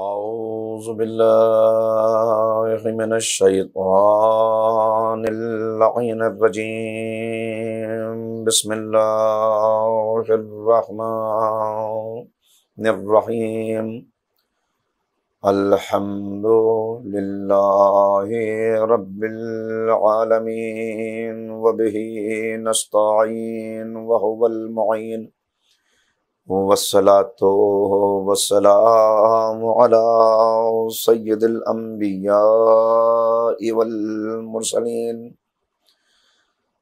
أعوذ بالله من الشيطان اللعين الرجيم بسم الله الرحمن الرحيم الحمد لله رب العالمين وبه نستعين وهو المعين والصلاة والسلام على سيد الأنبياء والمرسلين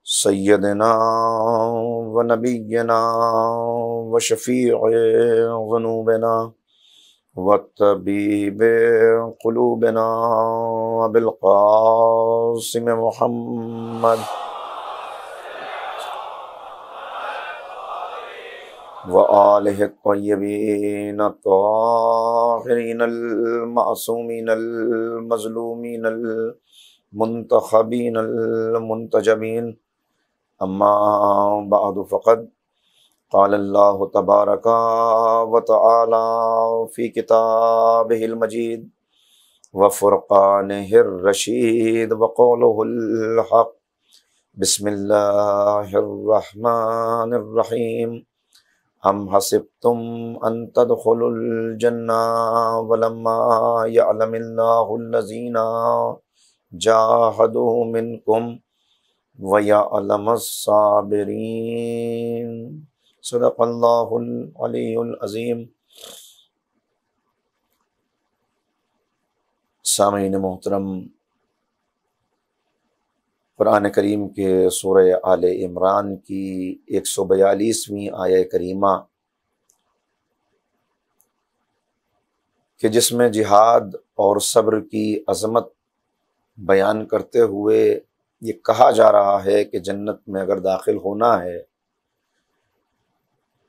سيدنا ونبينا وشفيع ذنوبنا وطبيب قلوبنا بالقاسم محمد وآله الطيبين الطاهرين المعصومين المظلومين المنتخبين المنتجبين أما بعد فقد قال الله تبارك وتعالى في كتابه المجيد وفرقانه الرشيد وقوله الحق بسم الله الرحمن الرحيم हम हसिब तुम अंतदुलजन्ना वलम्मा यालमीना जाहदु मिनकुम वयालमसाबरीन सदक़ल्लाज़ीम सामीन मोहतरम कुरान करीम के सूर आल इमरान की एक सौ बयालीसवीं आय करीमा कि जिसमें जिहाद और सब्र की अजमत बयान करते हुए ये कहा जा रहा है कि जन्नत में अगर दाखिल होना है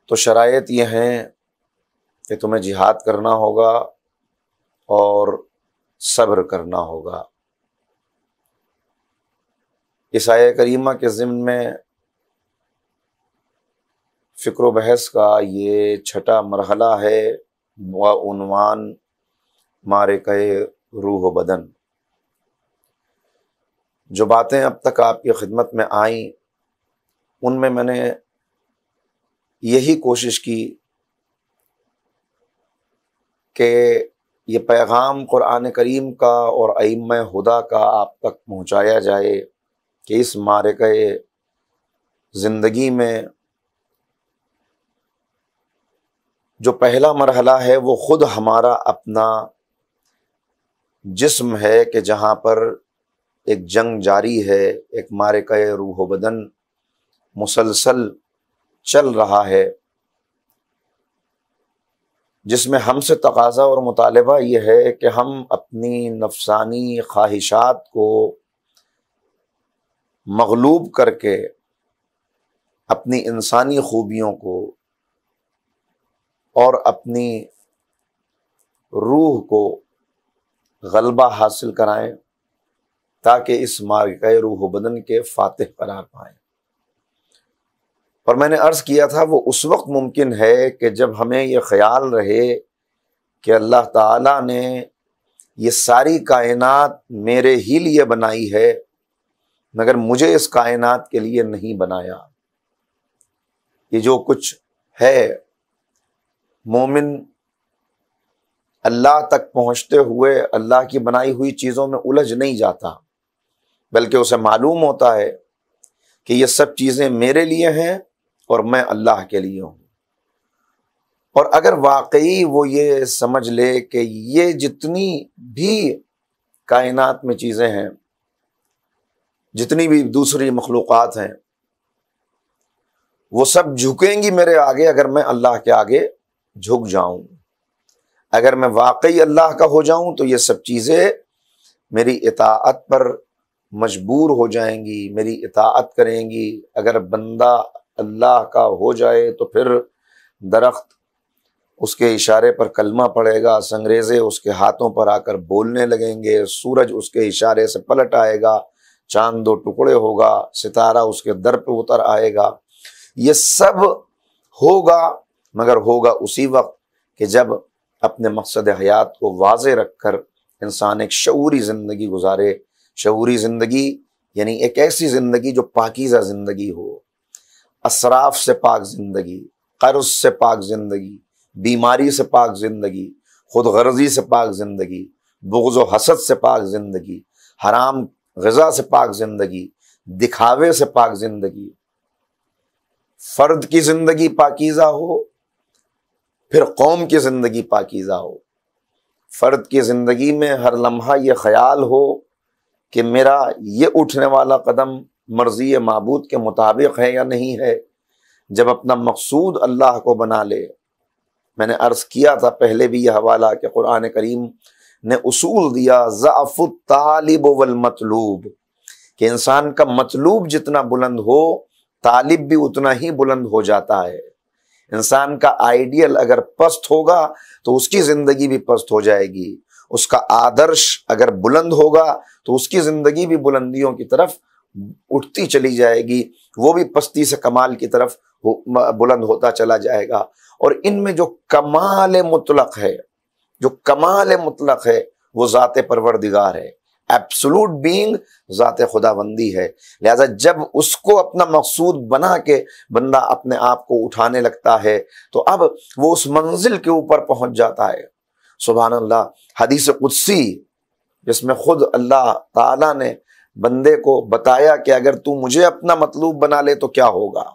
तो शरायत यह हैं कि तुम्हें जिहाद करना होगा और सब्र करना होगा इस करीमा के ज़िम्न में फ़िक्र बहस का ये छठा मरहला है वानवान मारे कहे रूह बदन जो बातें अब तक आपकी खिदमत में आई उनमें मैंने यही कोशिश की कि ये पैगाम क़ुरान करीम का और अम हदा का आप तक पहुँचाया जाए कि इस मारे ज़िंदगी में जो पहला मरहला है वो ख़ुद हमारा अपना जिस्म है कि जहाँ पर एक जंग जारी है एक मारे का रूह बदन मुसलसल चल रहा है जिसमें हमसे तकाजा और मुतालबा ये है कि हम अपनी नफसानी ख्वाहिशात को मगलूब करके अपनी इंसानी खूबियों को और अपनी रूह को गलबा हासिल कराएं ताकि इस मार्ग रूह बदन के फातह करार पाएं और मैंने अर्ज़ किया था वो उस वक्त मुमकिन है कि जब हमें ये ख्याल रहे कि अल्लाह ताला ने ये सारी कायनात मेरे ही लिए बनाई है मगर मुझे इस कायनात के लिए नहीं बनाया ये जो कुछ है मोमिन अल्लाह तक पहुंचते हुए अल्लाह की बनाई हुई चीज़ों में उलझ नहीं जाता बल्कि उसे मालूम होता है कि ये सब चीज़ें मेरे लिए हैं और मैं अल्लाह के लिए हूँ और अगर वाकई वो ये समझ ले कि ये जितनी भी कायनात में चीज़ें हैं जितनी भी दूसरी मखलूक हैं वो सब झुकेंगी मेरे आगे अगर मैं अल्लाह के आगे झुक जाऊं अगर मैं वाकई अल्लाह का हो जाऊं तो ये सब चीज़ें मेरी इतात पर मजबूर हो जाएंगी मेरी इतात करेंगी अगर बंदा अल्लाह का हो जाए तो फिर दरख्त उसके इशारे पर कलमा पड़ेगा संग्रेज़े उसके हाथों पर आकर बोलने लगेंगे सूरज उसके इशारे से पलट आएगा चांद दो टुकड़े होगा सितारा उसके दर पे उतर आएगा ये सब होगा मगर होगा उसी वक्त कि जब अपने मकसद हयात को वाज रख कर इंसान एक शूरी ज़िंदगी गुजारे शूरी ज़िंदगी यानी एक ऐसी ज़िंदगी जो पाकिज़ा ज़िंदगी हो असराफ से पाक ज़िंदगी कर्ज से पाक ज़िंदगी बीमारी से पाक ज़िंदगी खुद गर्जी से पाक ज़िंदगी बुग्ज़ हसद से पाक ज़िंदगी हराम गजा से पाक जिंदगी दिखावे से पाक जिंदगी फर्द की जिंदगी पाकिज़ा हो फिर कौम की जिंदगी पाकिज़ा हो फ़र्द की ज़िंदगी में हर लम्हा ये ख्याल हो कि मेरा ये उठने वाला कदम मर्ज़ी मबूद के मुताबिक है या नहीं है जब अपना मकसूद अल्लाह को बना ले मैंने अर्ज़ किया था पहले भी यह हवाला कि क़ुरान करीम ने उसूल दिया ज़ाफ़ुत तालिब वल मतलूब कि इंसान का मतलूब जितना बुलंद हो तालिब भी उतना ही बुलंद हो जाता है इंसान का आइडियल अगर पस्त होगा तो उसकी ज़िंदगी भी पस्त हो जाएगी उसका आदर्श अगर बुलंद होगा तो उसकी ज़िंदगी भी बुलंदियों की तरफ उठती चली जाएगी वो भी पस्ती से कमाल की तरफ बुलंद होता चला जाएगा और इनमें जो कमाल मुतलक है जो कमाल मुतलक है वो ज़ात परवरदिगार है एब्सोलूट बींग खुदाबंदी है लिहाजा जब उसको अपना मकसूद बना के बंदा अपने आप को उठाने लगता है तो अब वो उस मंजिल के ऊपर पहुंच जाता है सुबह अल्लाह हदीस कुदसी जिसमें खुद अल्लाह ताला ने बंदे को बताया कि अगर तू मुझे अपना मतलूब बना ले तो क्या होगा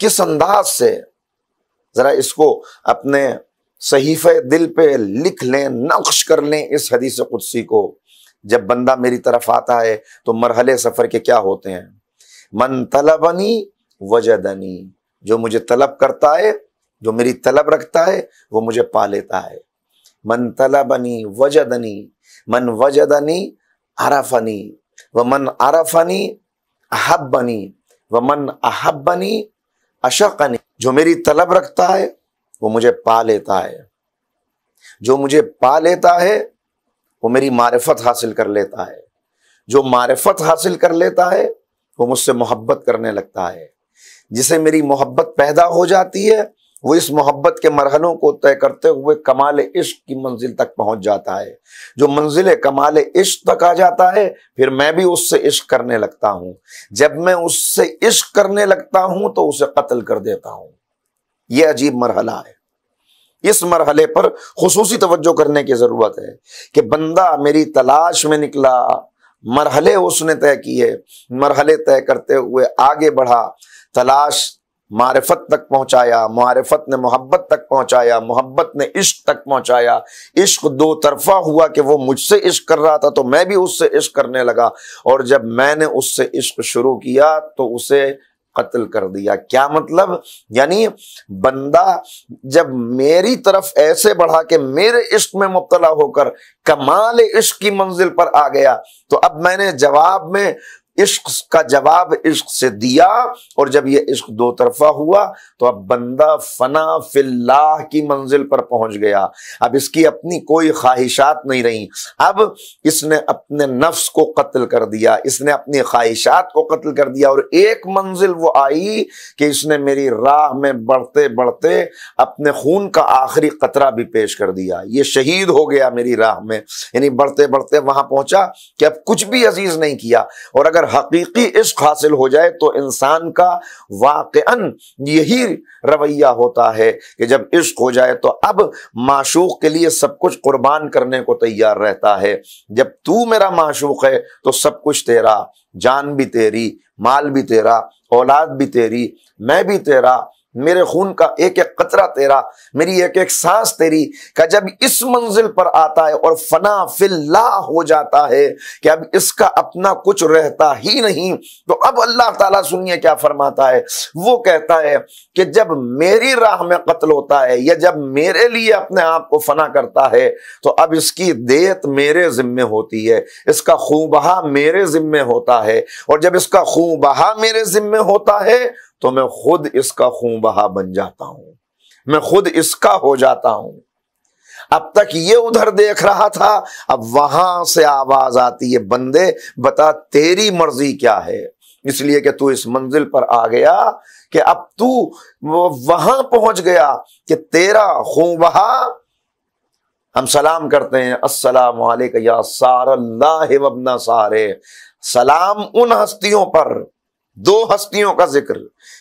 किस अंदाज से ज़रा इसको अपने सहीफ़ दिल पे लिख लें नक्श कर लें इस हदीस कुदसी को जब बंदा मेरी तरफ आता है तो मरहले सफ़र के क्या होते हैं मन तलबनी वजदनी जो मुझे तलब करता है जो मेरी तलब रखता है वो मुझे पा लेता है मन तलबनी वजदनी मन वजदनी अरफनी व मन अरफनी अहबनी व मन अहबनी अशकनी जो मेरी तलब रखता है वो मुझे पा लेता है जो मुझे पा लेता है वो मेरी मारफत हासिल कर लेता है जो मारफत हासिल कर लेता है वो मुझसे मोहब्बत करने लगता है जिसे मेरी मोहब्बत पैदा हो जाती है वो इस मोहब्बत के मरहलों को तय करते हुए कमाल इश्क की मंजिल तक पहुंच जाता है जो मंजिल कमाल इश्क तक आ जाता है फिर मैं भी उससे इश्क करने लगता हूं जब मैं उससे इश्क करने लगता हूं तो उसे कत्ल कर देता हूं यह अजीब मरहला है इस मरहले पर खसूसी तवज्जो करने की ज़रूरत है कि बंदा मेरी तलाश में निकला मरहले उसने तय किए मरहले तय करते हुए आगे बढ़ा तलाश मारफत तक पहुंचाया मारफत ने मोहब्बत तक पहुंचाया मोहब्बत ने इश्क तक पहुंचाया इश्क दो तरफा हुआ कि वो मुझसे इश्क कर रहा था तो मैं भी उससे इश्क करने लगा और जब मैंने उससे इश्क शुरू किया तो उसे कत्ल कर दिया क्या मतलब यानी बंदा जब मेरी तरफ ऐसे बढ़ा के मेरे इश्क में मुबतला होकर कमाल इश्क की मंजिल पर आ गया तो अब मैंने जवाब में इश्क का जवाब इश्क से दिया और जब ये इश्क दो तरफा हुआ तो अब बंदा फना फिल्लाह की मंजिल पर पहुंच गया अब इसकी अपनी कोई ख्वाहिशात नहीं रही अब इसने अपने नफ्स को कत्ल कर दिया इसने अपनी ख्वाहिशात को कत्ल कर दिया और एक मंजिल वो आई कि इसने मेरी राह में बढ़ते बढ़ते अपने खून का आखिरी कतरा भी पेश कर दिया ये शहीद हो गया मेरी राह में यानी बढ़ते बढ़ते वहां पहुंचा कि अब कुछ भी अजीज नहीं किया और अगर हकीकी इश्क हासिल हो जाए तो इंसान का वाकन यही रवैया होता है कि जब इश्क हो जाए तो अब माशूक के लिए सब कुछ कुर्बान करने को तैयार रहता है जब तू मेरा माशूक है तो सब कुछ तेरा जान भी तेरी माल भी तेरा औलाद भी तेरी मैं भी तेरा मेरे खून का एक एक कतरा तेरा मेरी एक एक सांस तेरी का जब इस मंजिल पर आता है और फना फिल्ला हो जाता है कि अब इसका अपना कुछ रहता ही नहीं तो अब अल्लाह ताला सुनिए क्या फरमाता है वो कहता है कि जब मेरी राह में कत्ल होता है या जब मेरे लिए अपने आप को फना करता है तो अब इसकी देत मेरे जिम्मे होती है इसका खूबहा मेरे जिम्मे होता है और जब इसका खूबहा मेरे जिम्मे होता है तो मैं खुद इसका बहा बन जाता हूं मैं खुद इसका हो जाता हूं अब तक ये उधर देख रहा था अब वहां से आवाज आती है बंदे बता तेरी मर्जी क्या है इसलिए कि तू इस मंजिल पर आ गया कि अब तू वहां पहुंच गया कि तेरा बहा हम सलाम करते हैं अस्सलाम वालेकुम या अल्लाह वबना सारे सलाम उन हस्तियों पर दो हस्तियों का जिक्र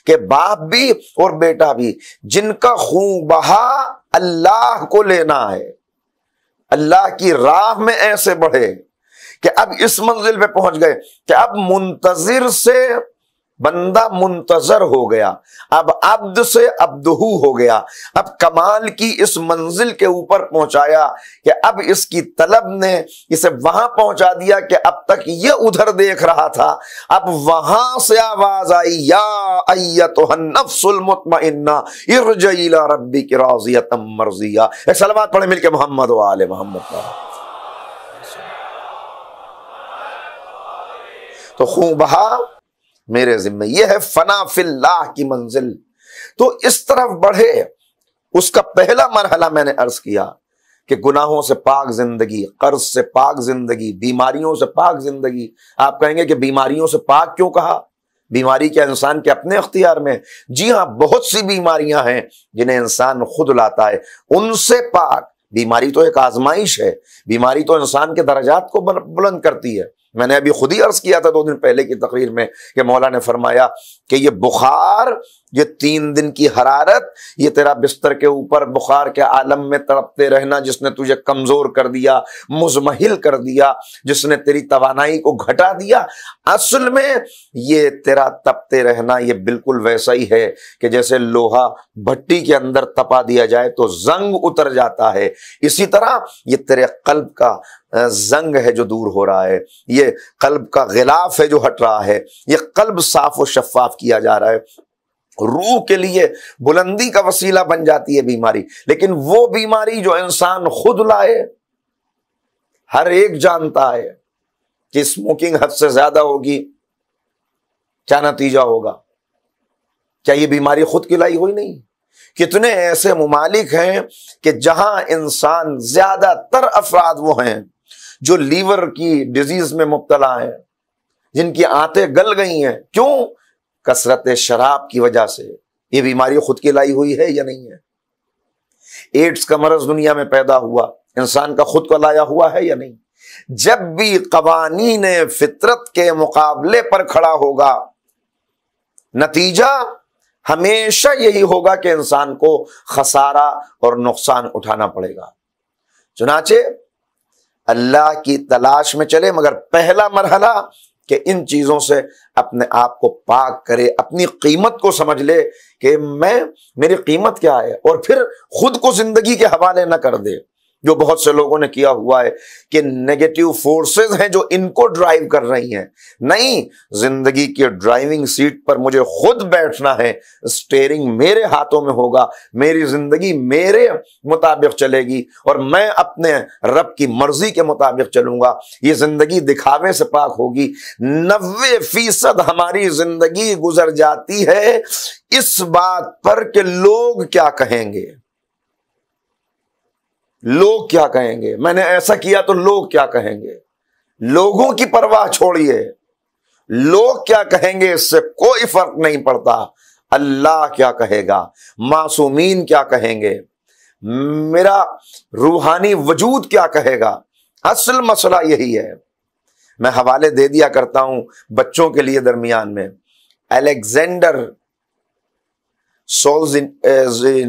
कि बाप भी और बेटा भी जिनका खून बहा अल्लाह को लेना है अल्लाह की राह में ऐसे बढ़े कि अब इस मंजिल पे पहुंच गए कि अब मुंतजिर से बंदा मुंतजर हो गया अब अब्द से अब्दहू हो गया अब कमाल की इस मंजिल के ऊपर पहुंचाया कि अब इसकी तलब ने इसे वहां पहुंचा दिया कि अब तक ये उधर देख रहा था अब वहां से आवाज आई या रब्बी की राजियत मर्जिया एक सलवात पढ़े मिलके मोहम्मद वाले मोहम्मद तो खूब बहा मेरे जिम्मे ये है फना फिल्लाह की मंजिल तो इस तरफ बढ़े उसका पहला मरहला मैंने अर्ज किया कि गुनाहों से पाक जिंदगी कर्ज से पाक जिंदगी बीमारियों से पाक जिंदगी आप कहेंगे कि बीमारियों से पाक क्यों कहा बीमारी क्या इंसान के अपने अख्तियार में जी हाँ बहुत सी बीमारियां हैं जिन्हें इंसान खुद लाता है उनसे पाक बीमारी तो एक आजमाइश है बीमारी तो इंसान के दर्जात को बुलंद करती है मैंने अभी खुद ही अर्ज किया था दो दिन पहले की तकरीर में कि मौला ने फरमाया कि ये बुखार ये तीन दिन की हरारत ये तेरा बिस्तर के ऊपर बुखार के आलम में तड़पते रहना जिसने तुझे कमजोर कर दिया मुजमहिल कर दिया जिसने तेरी तवानाई को घटा दिया असल में ये तेरा तपते रहना ये बिल्कुल वैसा ही है कि जैसे लोहा भट्टी के अंदर तपा दिया जाए तो जंग उतर जाता है इसी तरह ये तेरे कल्ब का जंग है जो दूर हो रहा है ये कल्ब का गिलाफ है जो हट रहा है ये कल्ब साफ और शफाफ किया जा रहा है रूह के लिए बुलंदी का वसीला बन जाती है बीमारी लेकिन वो बीमारी जो इंसान खुद लाए हर एक जानता है कि स्मोकिंग हद से ज्यादा होगी क्या नतीजा होगा क्या ये बीमारी खुद की लाई हुई नहीं कितने ऐसे ममालिक हैं कि जहां इंसान ज्यादातर अफराद वो हैं जो लीवर की डिजीज में मुबतला है जिनकी आते गल गई हैं क्यों कसरत शराब की वजह से ये बीमारी खुद की लाई हुई है या नहीं है एड्स का मरज दुनिया में पैदा हुआ इंसान का खुद को लाया हुआ है या नहीं जब भी कवानी ने फितरत के मुकाबले पर खड़ा होगा नतीजा हमेशा यही होगा कि इंसान को खसारा और नुकसान उठाना पड़ेगा चुनाचे अल्लाह की तलाश में चले मगर पहला मरहला कि इन चीज़ों से अपने आप को पाक करे अपनी कीमत को समझ ले कि मैं मेरी कीमत क्या है और फिर खुद को ज़िंदगी के हवाले न कर दे जो बहुत से लोगों ने किया हुआ है कि नेगेटिव फोर्सेस हैं जो इनको ड्राइव कर रही हैं नहीं जिंदगी की ड्राइविंग सीट पर मुझे खुद बैठना है स्टेयरिंग मेरे हाथों में होगा मेरी जिंदगी मेरे मुताबिक चलेगी और मैं अपने रब की मर्जी के मुताबिक चलूंगा ये जिंदगी दिखावे से पाक होगी नब्बे फीसद हमारी जिंदगी गुजर जाती है इस बात पर कि लोग क्या कहेंगे लोग क्या कहेंगे मैंने ऐसा किया तो लोग क्या कहेंगे लोगों की परवाह छोड़िए लोग क्या कहेंगे इससे कोई फर्क नहीं पड़ता अल्लाह क्या कहेगा मासूमीन क्या कहेंगे मेरा रूहानी वजूद क्या कहेगा असल मसला यही है मैं हवाले दे दिया करता हूं बच्चों के लिए दरमियान में अलेक्जेंडर सोल्जिन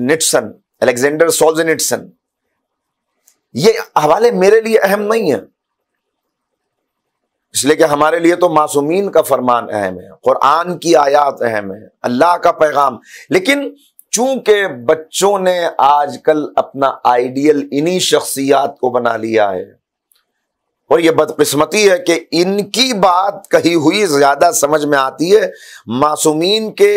निटसन एलेक्जेंडर सोल्जिनिटसन ये हवाले मेरे लिए अहम नहीं है इसलिए कि हमारे लिए तो मासूमीन का फरमान अहम है कुरान की आयात अहम है अल्लाह का पैगाम लेकिन चूंकि बच्चों ने आजकल अपना आइडियल इन्हीं शख्सियात को बना लिया है और यह बदकिस्मती है कि इनकी बात कही हुई ज्यादा समझ में आती है मासूमीन के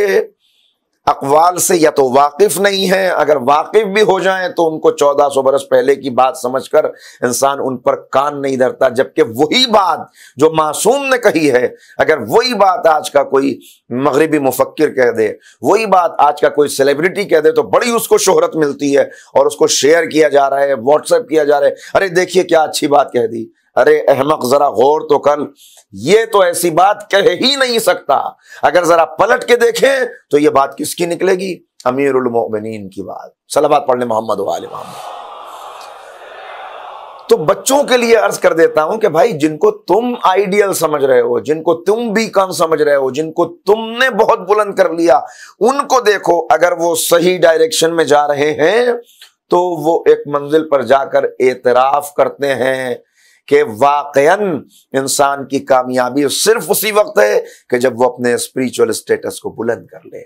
अकवाल से या तो वाकिफ नहीं है अगर वाकिफ भी हो जाए तो उनको चौदह सौ बरस पहले की बात समझकर इंसान उन पर कान नहीं धरता जबकि वही बात जो मासूम ने कही है अगर वही बात आज का कोई मगरबी मुफक्र कह दे वही बात आज का कोई सेलिब्रिटी कह दे तो बड़ी उसको शोहरत मिलती है और उसको शेयर किया जा रहा है व्हाट्सएप किया जा रहा है अरे देखिए क्या अच्छी बात कह दी अरे अहमक जरा गौर तो कर ये तो ऐसी बात कह ही नहीं सकता अगर जरा पलट के देखें तो ये बात किसकी निकलेगी अमीर अमीरमिन की बात सलाबाद पढ़ने मोहम्मद वाले मोहम्मद तो बच्चों के लिए अर्ज कर देता हूं कि भाई जिनको तुम आइडियल समझ रहे हो जिनको तुम भी कम समझ रहे हो जिनको तुमने बहुत बुलंद कर लिया उनको देखो अगर वो सही डायरेक्शन में जा रहे हैं तो वो एक मंजिल पर जाकर एतराफ करते हैं कि वाकयन इंसान की कामयाबी सिर्फ उसी वक्त है कि जब वो अपने स्पिरिचुअल स्टेटस को बुलंद कर ले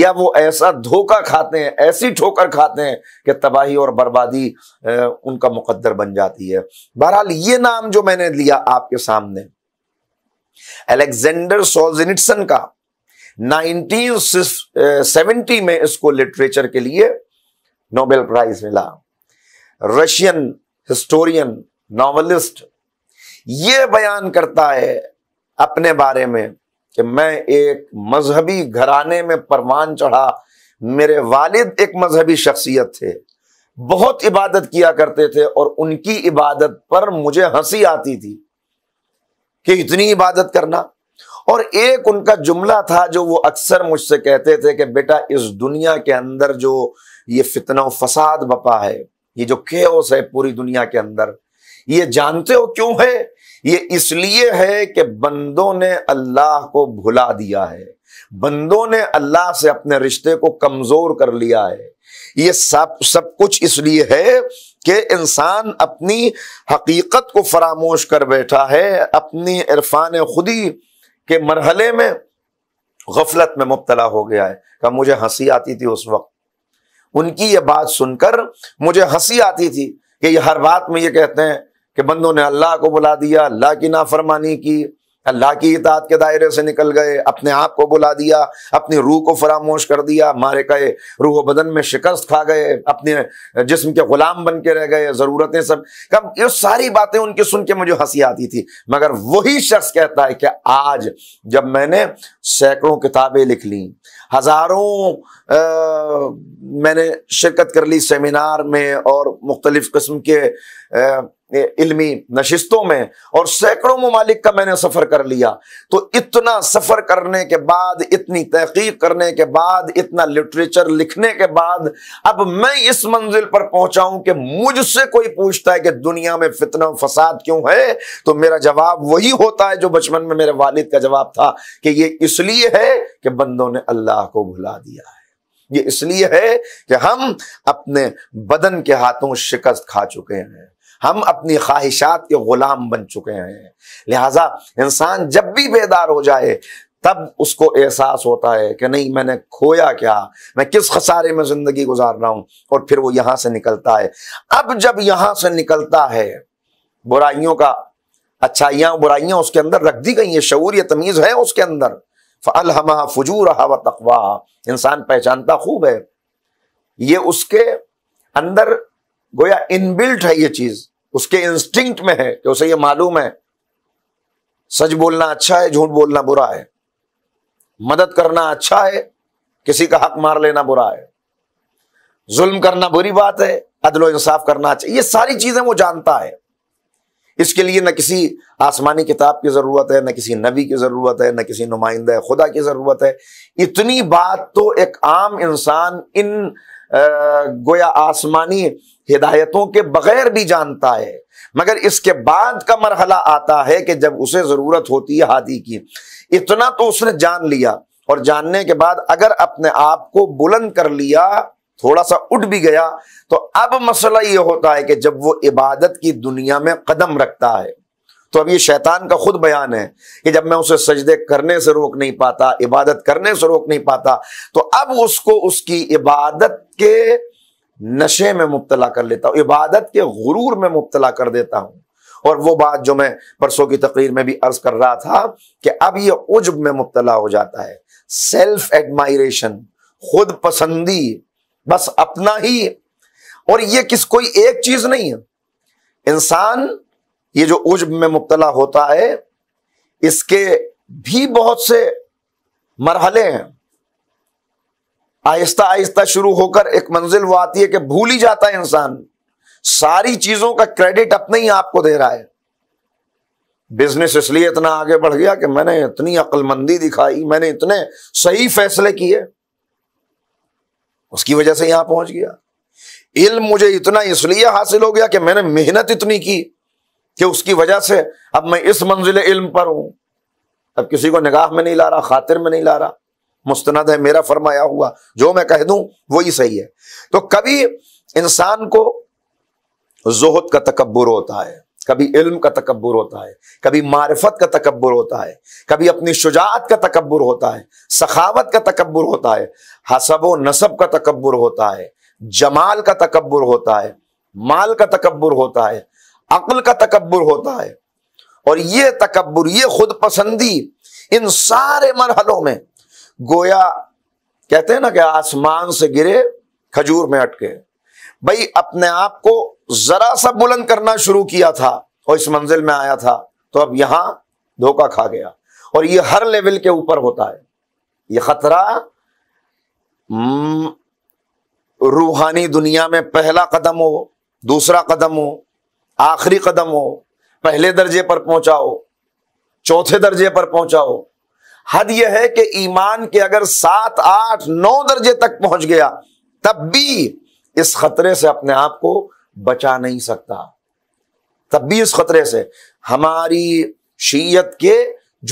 या वो ऐसा धोखा खाते हैं ऐसी ठोकर खाते हैं कि तबाही और बर्बादी उनका मुकद्दर बन जाती है बहरहाल ये नाम जो मैंने लिया आपके सामने अलेक्जेंडर सोजिनिटसन का 1970 में इसको लिटरेचर के लिए नोबेल प्राइज मिला रशियन हिस्टोरियन नॉवलिस्ट ये बयान करता है अपने बारे में कि मैं एक मजहबी घराने में परवान चढ़ा मेरे वालिद एक मजहबी शख्सियत थे बहुत इबादत किया करते थे और उनकी इबादत पर मुझे हंसी आती थी कि इतनी इबादत करना और एक उनका जुमला था जो वो अक्सर मुझसे कहते थे कि बेटा इस दुनिया के अंदर जो ये फितना फसाद बपा है ये जो खेस है पूरी दुनिया के अंदर ये जानते हो क्यों है ये इसलिए है कि बंदों ने अल्लाह को भुला दिया है बंदों ने अल्लाह से अपने रिश्ते को कमजोर कर लिया है ये सब सब कुछ इसलिए है कि इंसान अपनी हकीकत को फरामोश कर बैठा है अपनी इरफान खुदी के मरहले में गफलत में मुबतला हो गया है क्या मुझे हंसी आती थी उस वक्त उनकी ये बात सुनकर मुझे हंसी आती थी कि ये हर बात में ये कहते हैं कि बंदों ने अल्लाह को बुला दिया अल्लाह की नाफरमानी की अल्लाह की इताद के दायरे से निकल गए अपने आप को बुला दिया अपनी रूह को फरामोश कर दिया मारे गए रूह बदन में शिकस्त खा गए अपने जिस्म के गुलाम बन के रह गए ज़रूरतें सब कब ये सारी बातें उनकी सुन के मुझे हंसी आती थी मगर वही शख्स कहता है कि आज जब मैंने सैकड़ों किताबें लिख ली हज़ारों मैंने शिरकत कर ली सेमिनार में और मुख्तलिफ़ किस्म के आ, इल्मी नशिस्तों में और सैकड़ों ममालिक का मैंने सफ़र कर लिया तो इतना सफ़र करने के बाद इतनी तहकीक करने के बाद इतना लिटरेचर लिखने के बाद अब मैं इस मंजिल पर पहुंचाऊं कि मुझसे कोई पूछता है कि दुनिया में फितना फसाद क्यों है तो मेरा जवाब वही होता है जो बचपन में मेरे वालिद का जवाब था कि ये इसलिए है कि बंदों ने अल्लाह को भुला दिया है ये इसलिए है कि हम अपने बदन के हाथों शिकस्त खा चुके हैं हम अपनी ख्वाहिशात के गुलाम बन चुके हैं लिहाजा इंसान जब भी बेदार हो जाए तब उसको एहसास होता है कि नहीं मैंने खोया क्या मैं किस खसारे में ज़िंदगी गुजार रहा हूं और फिर वो यहां से निकलता है अब जब यहां से निकलता है बुराइयों का अच्छाइयाँ बुराइयां उसके अंदर रख दी गई हैं शूर या तमीज़ है उसके अंदर फजू रहा व तकवा इंसान पहचानता खूब है ये उसके अंदर गोया इनबिल्ट है ये चीज उसके इंस्टिंक्ट में है कि उसे ये मालूम है सच बोलना अच्छा है झूठ बोलना बुरा है मदद करना अच्छा है किसी का हक मार लेना बुरा है जुल्म करना बुरी बात है अदलो इंसाफ करना अच्छा ये सारी चीजें वो जानता है इसके लिए न किसी आसमानी किताब की ज़रूरत है न किसी नबी की ज़रूरत है न किसी नुमाइंद खुदा की ज़रूरत है इतनी बात तो एक आम इंसान इन गोया आसमानी हिदायतों के बगैर भी जानता है मगर इसके बाद का मरहला आता है कि जब उसे जरूरत होती है हादी की इतना तो उसने जान लिया और जानने के बाद अगर अपने आप को बुलंद कर लिया थोड़ा सा उठ भी गया तो अब मसला यह होता है कि जब वो इबादत की दुनिया में कदम रखता है तो अब ये शैतान का खुद बयान है कि जब मैं उसे सजदे करने से रोक नहीं पाता इबादत करने से रोक नहीं पाता तो अब उसको उसकी इबादत के नशे में मुबतला कर लेता हूं इबादत के गुरूर में मुबतला कर देता हूं और वो बात जो मैं परसों की तकरीर में भी अर्ज कर रहा था कि अब ये उजब में मुबतला हो जाता है सेल्फ एडमायरेशन खुद पसंदी बस अपना ही और ये किस कोई एक चीज नहीं है इंसान ये जो उज्ब में मुबतला होता है इसके भी बहुत से मरहले हैं आहिस्ता आहिस्ता शुरू होकर एक मंजिल वो आती है कि भूल ही जाता है इंसान सारी चीजों का क्रेडिट अपने ही आपको दे रहा है बिजनेस इसलिए इतना आगे बढ़ गया कि मैंने इतनी अक्लमंदी दिखाई मैंने इतने सही फैसले किए उसकी वजह से यहां पहुंच गया इल्म मुझे इतना इसलिए हासिल हो गया कि मैंने मेहनत इतनी की कि उसकी वजह से अब मैं इस मंजिल इल्म पर हूं अब किसी को निगाह में नहीं ला रहा खातिर में नहीं ला रहा मुस्तनद है मेरा फरमाया हुआ जो मैं कह दूं वही सही है तो कभी इंसान को जोहद का तकबर होता है कभी इल्म का तकबर होता है कभी मारफत का तकबर होता है कभी अपनी शुजात का तकबर होता है सखावत का तकबर होता है हसब व नसब का तकबर होता है जमाल का तकबर होता है माल का तकबर होता है अक्ल का तकबर होता है और ये तकबर ये खुद पसंदी इन सारे मरहलों में गोया कहते हैं ना कि आसमान से गिरे खजूर में अटके भाई अपने आप को जरा सा बुलंद करना शुरू किया था और इस मंजिल में आया था तो अब यहां धोखा खा गया और ये हर लेवल के ऊपर होता है ये खतरा हम्म, रूहानी दुनिया में पहला कदम हो दूसरा कदम हो आखिरी कदम हो पहले दर्जे पर पहुंचाओ चौथे दर्जे पर पहुंचाओ हद यह है कि ईमान के अगर सात आठ नौ दर्जे तक पहुंच गया तब भी इस खतरे से अपने आप को बचा नहीं सकता तब भी इस खतरे से हमारी शीयत के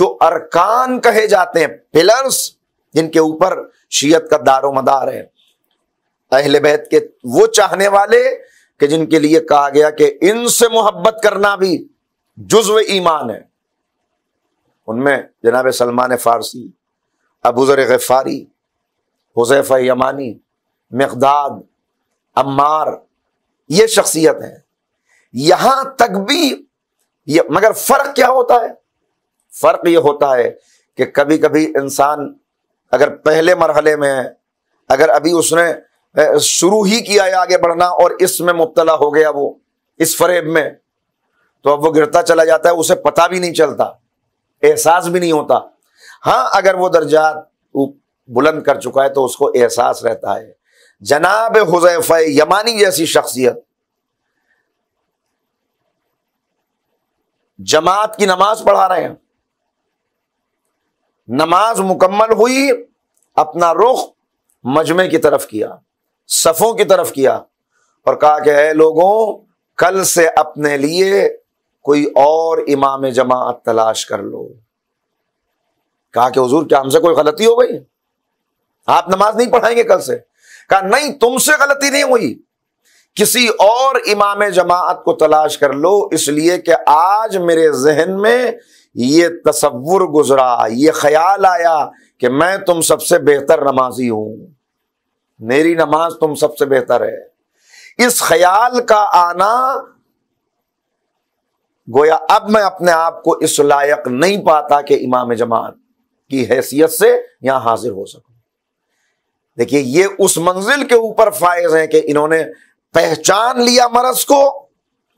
जो अरकान कहे जाते हैं पिलर्स जिनके ऊपर शीयत का दारो मदार है अहल बैत के वो चाहने वाले कि जिनके लिए कहा गया कि इनसे मोहब्बत करना भी जुज्व ईमान है उनमें जनाब सलमान फ़ारसी अबूज़र गफ़ारी हुसैफ़ यमानी मकदाद अम्मार ये शख्सियत हैं यहाँ तक भी ये मगर फ़र्क क्या होता है फ़र्क ये होता है कि कभी कभी इंसान अगर पहले मरहले में है अगर अभी उसने शुरू ही किया है आगे बढ़ना और इसमें मुबतला हो गया वो इस फरेब में तो अब वो गिरता चला जाता है उसे पता भी नहीं चलता एहसास भी नहीं होता हाँ अगर वो दर्जा बुलंद कर चुका है तो उसको एहसास रहता है जनाब हुजैफ यमानी जैसी शख्सियत जमात की नमाज पढ़ा रहे हैं नमाज मुकम्मल हुई अपना रुख मजमे की तरफ किया सफ़ों की तरफ किया और कहा कि है लोगों कल से अपने लिए कोई और इमाम जमात तलाश कर लो कहा कि हजूर क्या हमसे कोई गलती हो गई आप नमाज नहीं पढ़ाएंगे कल से कहा नहीं तुमसे गलती नहीं हुई किसी और इमाम जमात को तलाश कर लो इसलिए कि आज मेरे जहन में ये तस्वुर गुजरा ये ख्याल आया कि मैं तुम सबसे बेहतर नमाजी हूं मेरी नमाज तुम सबसे बेहतर है इस ख्याल का आना गोया अब मैं अपने आप को इस लायक नहीं पाता कि इमाम जमात की हैसियत से यहां हाजिर हो सकूं देखिए ये उस मंजिल के ऊपर फायज है कि इन्होंने पहचान लिया मरस को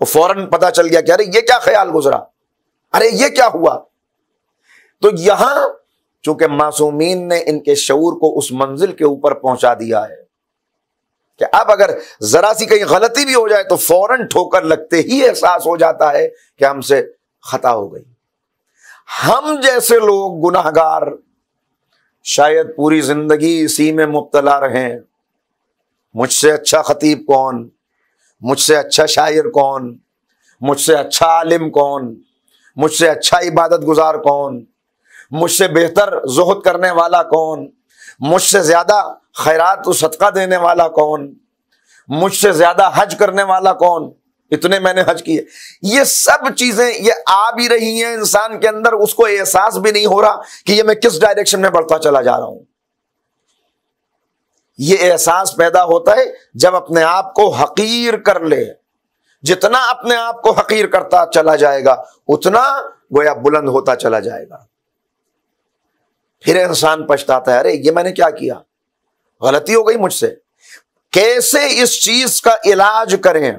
तो फौरन पता चल गया कि अरे ये क्या ख्याल गुजरा अरे ये क्या हुआ तो यहां चूंकि मासूमीन ने इनके शूर को उस मंजिल के ऊपर पहुंचा दिया है कि अब अगर जरा सी कहीं गलती भी हो जाए तो फौरन ठोकर लगते ही एहसास हो जाता है कि हमसे खता हो गई हम जैसे लोग गुनाहगार शायद पूरी जिंदगी इसी में मुबतला रहे मुझसे अच्छा खतीब कौन मुझसे अच्छा शायर कौन मुझसे अच्छा आलिम कौन मुझसे अच्छा इबादत गुजार कौन मुझसे बेहतर जहद करने वाला कौन मुझसे ज्यादा खैरात सदका देने वाला कौन मुझसे ज्यादा हज करने वाला कौन इतने मैंने हज किए ये सब चीजें ये आ भी रही हैं इंसान के अंदर उसको एहसास भी नहीं हो रहा कि ये मैं किस डायरेक्शन में बढ़ता चला जा रहा हूं ये एहसास पैदा होता है जब अपने आप को हकीर कर ले जितना अपने आप को हकीर करता चला जाएगा उतना गोया बुलंद होता चला जाएगा फिर इंसान पछताता है अरे ये मैंने क्या किया गलती हो गई मुझसे कैसे इस चीज का इलाज करें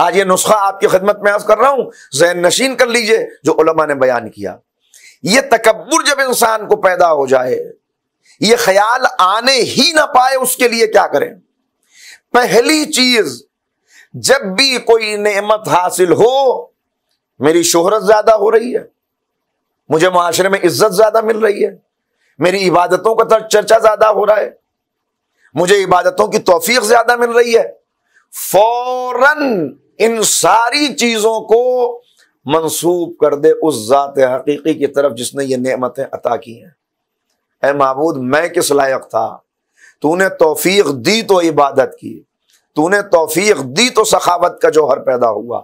आज ये नुस्खा आपकी खिदमत में आज कर रहा हूं जहन नशीन कर लीजिए जो उलमा ने बयान किया ये तकबर जब इंसान को पैदा हो जाए ये ख्याल आने ही ना पाए उसके लिए क्या करें पहली चीज जब भी कोई नेमत हासिल हो मेरी शोहरत ज्यादा हो रही है मुझे माशरे में इज्जत ज्यादा मिल रही है मेरी इबादतों का चर्चा ज्यादा हो रहा है मुझे इबादतों की तोफीक ज्यादा मिल रही है फौरन इन सारी चीजों को मंसूब कर दे उस ज़ात हकीकी की तरफ जिसने ये नेमतें अता की हैं ए महबूद मैं किस लायक था तूने तोफीक दी तो इबादत की तूने तोफीक दी तो सखावत का जौहर पैदा हुआ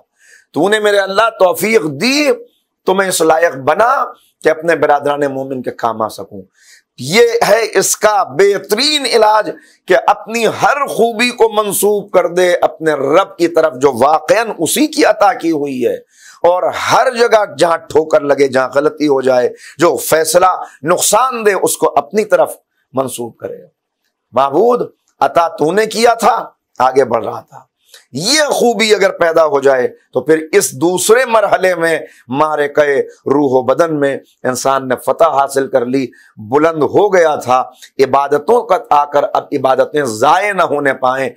तूने मेरे अल्लाह तोफीक दी तो मैं इस लायक बना कि अपने बरदरान मोमिन के काम आ सकूं ये है इसका बेहतरीन इलाज कि अपनी हर खूबी को मंसूब कर दे अपने रब की तरफ जो वाकयन उसी की अता की हुई है और हर जगह जहां ठोकर लगे जहां गलती हो जाए जो फैसला नुकसान दे उसको अपनी तरफ मंसूब करे महबूद अता तूने किया था आगे बढ़ रहा था यह खूबी अगर पैदा हो जाए तो फिर इस दूसरे मरहले में मारे कहे रूह बदन में इंसान ने फतह हासिल कर ली बुलंद हो गया था इबादतों का आकर अब इबादतें जाए ना होने पाए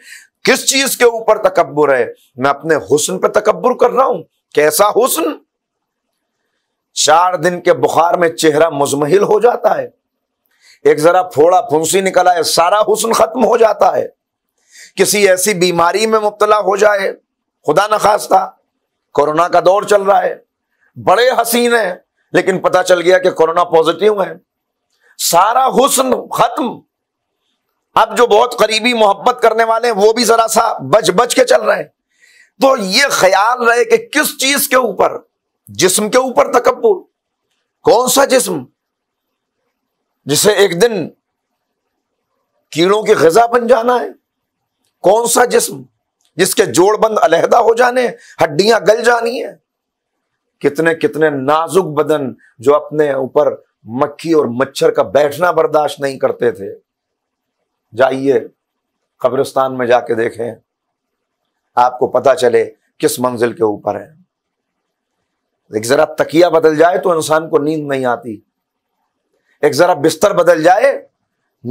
किस चीज के ऊपर तकबर है मैं अपने हुसन पर तकबर कर रहा हूं कैसा हुसन चार दिन के बुखार में चेहरा मुजमहिल हो जाता है एक जरा फोड़ा फुंसी निकला है सारा हुसन खत्म हो जाता है किसी ऐसी बीमारी में मुबतला हो जाए खुदा न था कोरोना का दौर चल रहा है बड़े हसीन हैं लेकिन पता चल गया कि कोरोना पॉजिटिव है सारा हुस्न खत्म अब जो बहुत करीबी मोहब्बत करने वाले हैं वो भी जरा सा बच बच के चल रहे हैं तो ये ख्याल रहे कि किस चीज के ऊपर जिस्म के ऊपर तकबूर कौन सा जिस्म जिसे एक दिन कीड़ों की गजा बन जाना है कौन सा जिस्म जिसके जोड़बंद अलहदा हो जाने हड्डियां गल जानी है कितने कितने नाजुक बदन जो अपने ऊपर मक्खी और मच्छर का बैठना बर्दाश्त नहीं करते थे जाइए कब्रिस्तान में जाके देखें आपको पता चले किस मंजिल के ऊपर है एक जरा तकिया बदल जाए तो इंसान को नींद नहीं आती एक जरा बिस्तर बदल जाए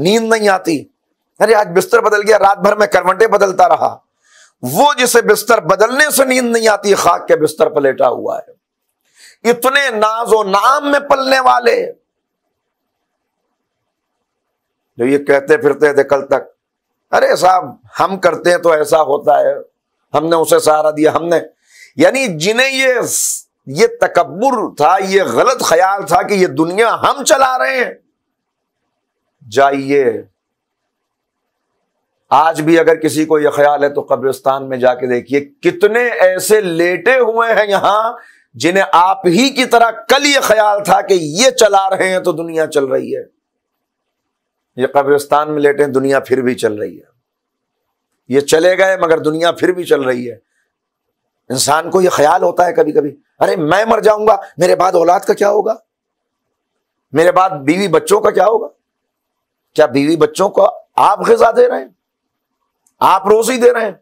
नींद नहीं आती अरे आज बिस्तर बदल गया रात भर में करवटे बदलता रहा वो जिसे बिस्तर बदलने से नींद नहीं आती खाक के बिस्तर पर लेटा हुआ है इतने नाजो नाम में पलने वाले जो ये कहते फिरते थे कल तक अरे साहब हम करते हैं तो ऐसा होता है हमने उसे सहारा दिया हमने यानी जिन्हें ये ये तकबर था ये गलत ख्याल था कि ये दुनिया हम चला रहे हैं जाइए आज भी अगर किसी को यह ख्याल है तो कब्रिस्तान में जाके देखिए कितने ऐसे लेटे हुए हैं यहां जिन्हें आप ही की तरह कल ये ख्याल था कि ये चला रहे हैं तो दुनिया चल रही है ये कब्रिस्तान में लेटे हैं दुनिया फिर भी चल रही है ये चले गए मगर दुनिया फिर भी चल रही है इंसान को यह ख्याल होता है कभी कभी अरे मैं मर जाऊंगा मेरे बाद औलाद का क्या होगा मेरे बाद बीवी बच्चों का क्या होगा क्या बीवी बच्चों को आप गजा दे रहे हैं आप रोज ही दे रहे हैं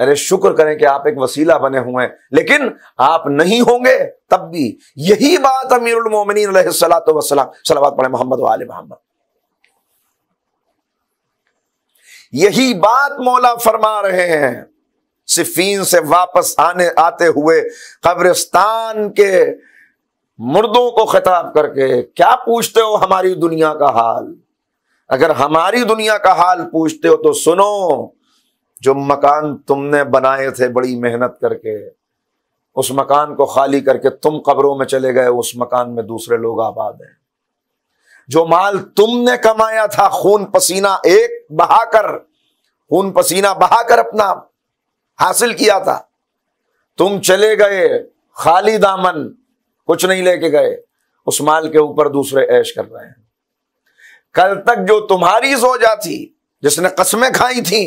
अरे शुक्र करें कि आप एक वसीला बने हुए हैं लेकिन आप नहीं होंगे तब भी यही बात अमीर उलमोमिन सलात वसलाम पढ़े मोहम्मद वाल मोहम्मद यही बात मौला फरमा रहे हैं सिफीन से वापस आने आते हुए कब्रिस्तान के मुर्दों को खिताब करके क्या पूछते हो हमारी दुनिया का हाल अगर हमारी दुनिया का हाल पूछते हो तो सुनो जो मकान तुमने बनाए थे बड़ी मेहनत करके उस मकान को खाली करके तुम कब्रों में चले गए उस मकान में दूसरे लोग आबाद हैं जो माल तुमने कमाया था खून पसीना एक बहाकर खून पसीना बहाकर अपना हासिल किया था तुम चले गए खाली दामन कुछ नहीं लेके गए उस माल के ऊपर दूसरे ऐश कर रहे हैं कल तक जो तुम्हारी सोजा थी जिसने कस्में खाई थी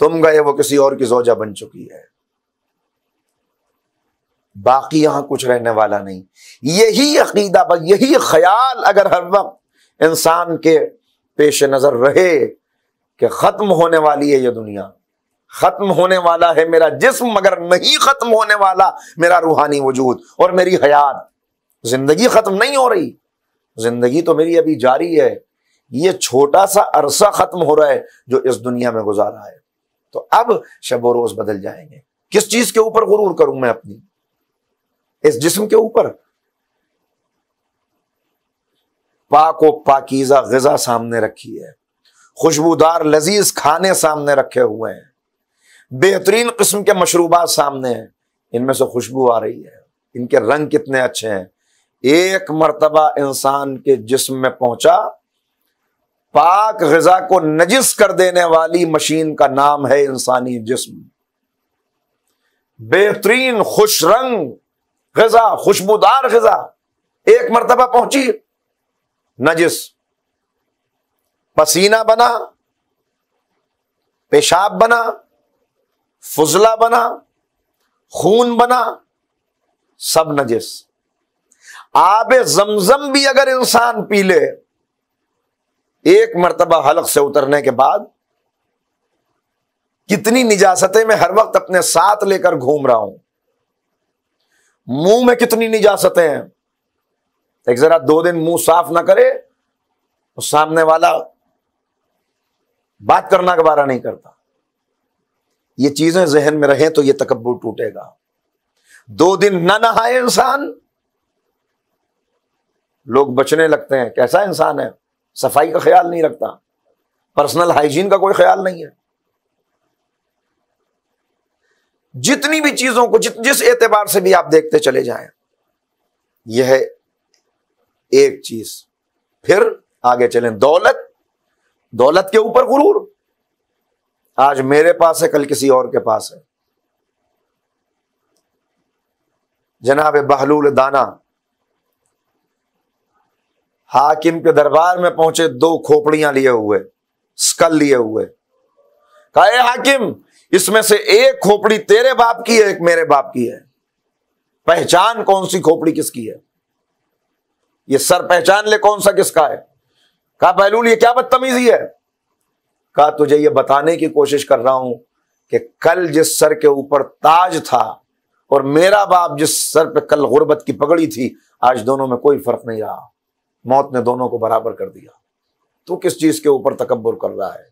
तुम गए वो किसी और की सोजा बन चुकी है बाकी यहां कुछ रहने वाला नहीं यही अकीदा यही ख्याल अगर हर वक्त इंसान के पेश नजर रहे कि खत्म होने वाली है ये दुनिया खत्म होने वाला है मेरा जिस्म मगर नहीं खत्म होने वाला मेरा रूहानी वजूद और मेरी हयात जिंदगी खत्म नहीं हो रही जिंदगी तो मेरी अभी जारी है ये छोटा सा अरसा खत्म हो रहा है जो इस दुनिया में गुजारा है तो अब शब रोज बदल जाएंगे किस चीज के ऊपर गुरूर करूं मैं अपनी इस जिस्म के ऊपर पाक व पाकिजा गजा सामने रखी है खुशबूदार लजीज खाने सामने रखे हुए हैं बेहतरीन किस्म के मशरूबात सामने हैं इनमें से खुशबू आ रही है इनके रंग कितने अच्छे हैं एक मरतबा इंसान के जिस्म में पहुंचा पाक गजा को नजिस कर देने वाली मशीन का नाम है इंसानी जिस्म बेहतरीन खुश रंग गजा खुशबूदार गजा एक मरतबा पहुंची नजिस पसीना बना पेशाब बना फुजला बना खून बना सब नजिस आब जमजम भी अगर इंसान पी ले एक मरतबा हलक से उतरने के बाद कितनी निजासतें मैं हर वक्त अपने साथ लेकर घूम रहा हूं मुंह में कितनी निजासतें हैं एक जरा दो दिन मुंह साफ ना करे तो सामने वाला बात करना बारा नहीं करता ये चीजें जहन में रहें तो ये तकबू टूटेगा दो दिन ना नहाए इंसान लोग बचने लगते हैं कैसा इंसान है सफाई का ख्याल नहीं रखता पर्सनल हाइजीन का कोई ख्याल नहीं है जितनी भी चीजों को जित, जिस एतबार से भी आप देखते चले जाएं यह एक चीज फिर आगे चलें दौलत दौलत के ऊपर गुरूर आज मेरे पास है कल किसी और के पास है जनाब बहलूल दाना हाकिम के दरबार में पहुंचे दो खोपड़ियां लिए हुए स्कल लिए हुए कहा हाकिम इसमें से एक खोपड़ी तेरे बाप की है एक मेरे बाप की है पहचान कौन सी खोपड़ी किसकी है ये सर पहचान ले कौन सा किसका है कहा बहलूल ये क्या बदतमीजी है कहा तुझे ये बताने की कोशिश कर रहा हूं कि कल जिस सर के ऊपर ताज था और मेरा बाप जिस सर पे कल गुर्बत की पगड़ी थी आज दोनों में कोई फर्क नहीं रहा मौत ने दोनों को बराबर कर दिया तू किस चीज के ऊपर तकबर कर रहा है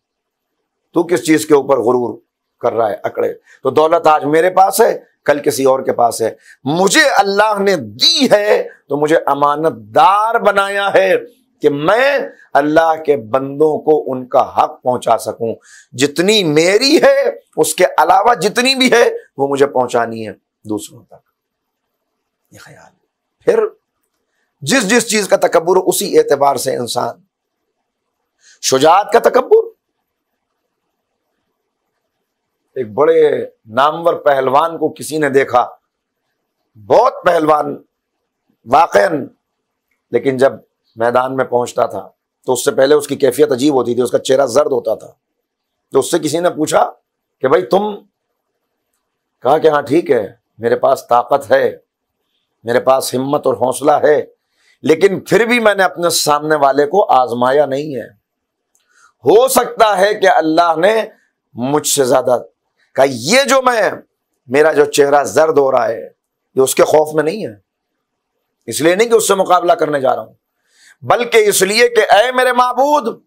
तू किस चीज के ऊपर गुरूर कर रहा है अकड़े तो दौलत आज मेरे पास है कल किसी और के पास है मुझे अल्लाह ने दी है तो मुझे अमानतदार बनाया है कि मैं अल्लाह के बंदों को उनका हक पहुंचा सकूं जितनी मेरी है उसके अलावा जितनी भी है वो मुझे पहुंचानी है दूसरों तक ये ख्याल फिर जिस जिस चीज का तकबर उसी एतबार से इंसान शुजात का तकबर एक बड़े नामवर पहलवान को किसी ने देखा बहुत पहलवान वाकन लेकिन जब मैदान में पहुंचता था तो उससे पहले उसकी कैफियत अजीब होती थी उसका चेहरा जर्द होता था तो उससे किसी ने पूछा कि भाई तुम कहा कि हाँ ठीक है मेरे पास ताकत है मेरे पास हिम्मत और हौसला है लेकिन फिर भी मैंने अपने सामने वाले को आजमाया नहीं है हो सकता है कि अल्लाह ने मुझसे ज्यादा का ये जो मैं मेरा जो चेहरा जर्द हो रहा है ये उसके खौफ में नहीं है इसलिए नहीं कि उससे मुकाबला करने जा रहा हूं बल्कि इसलिए कि अय मेरे महबूद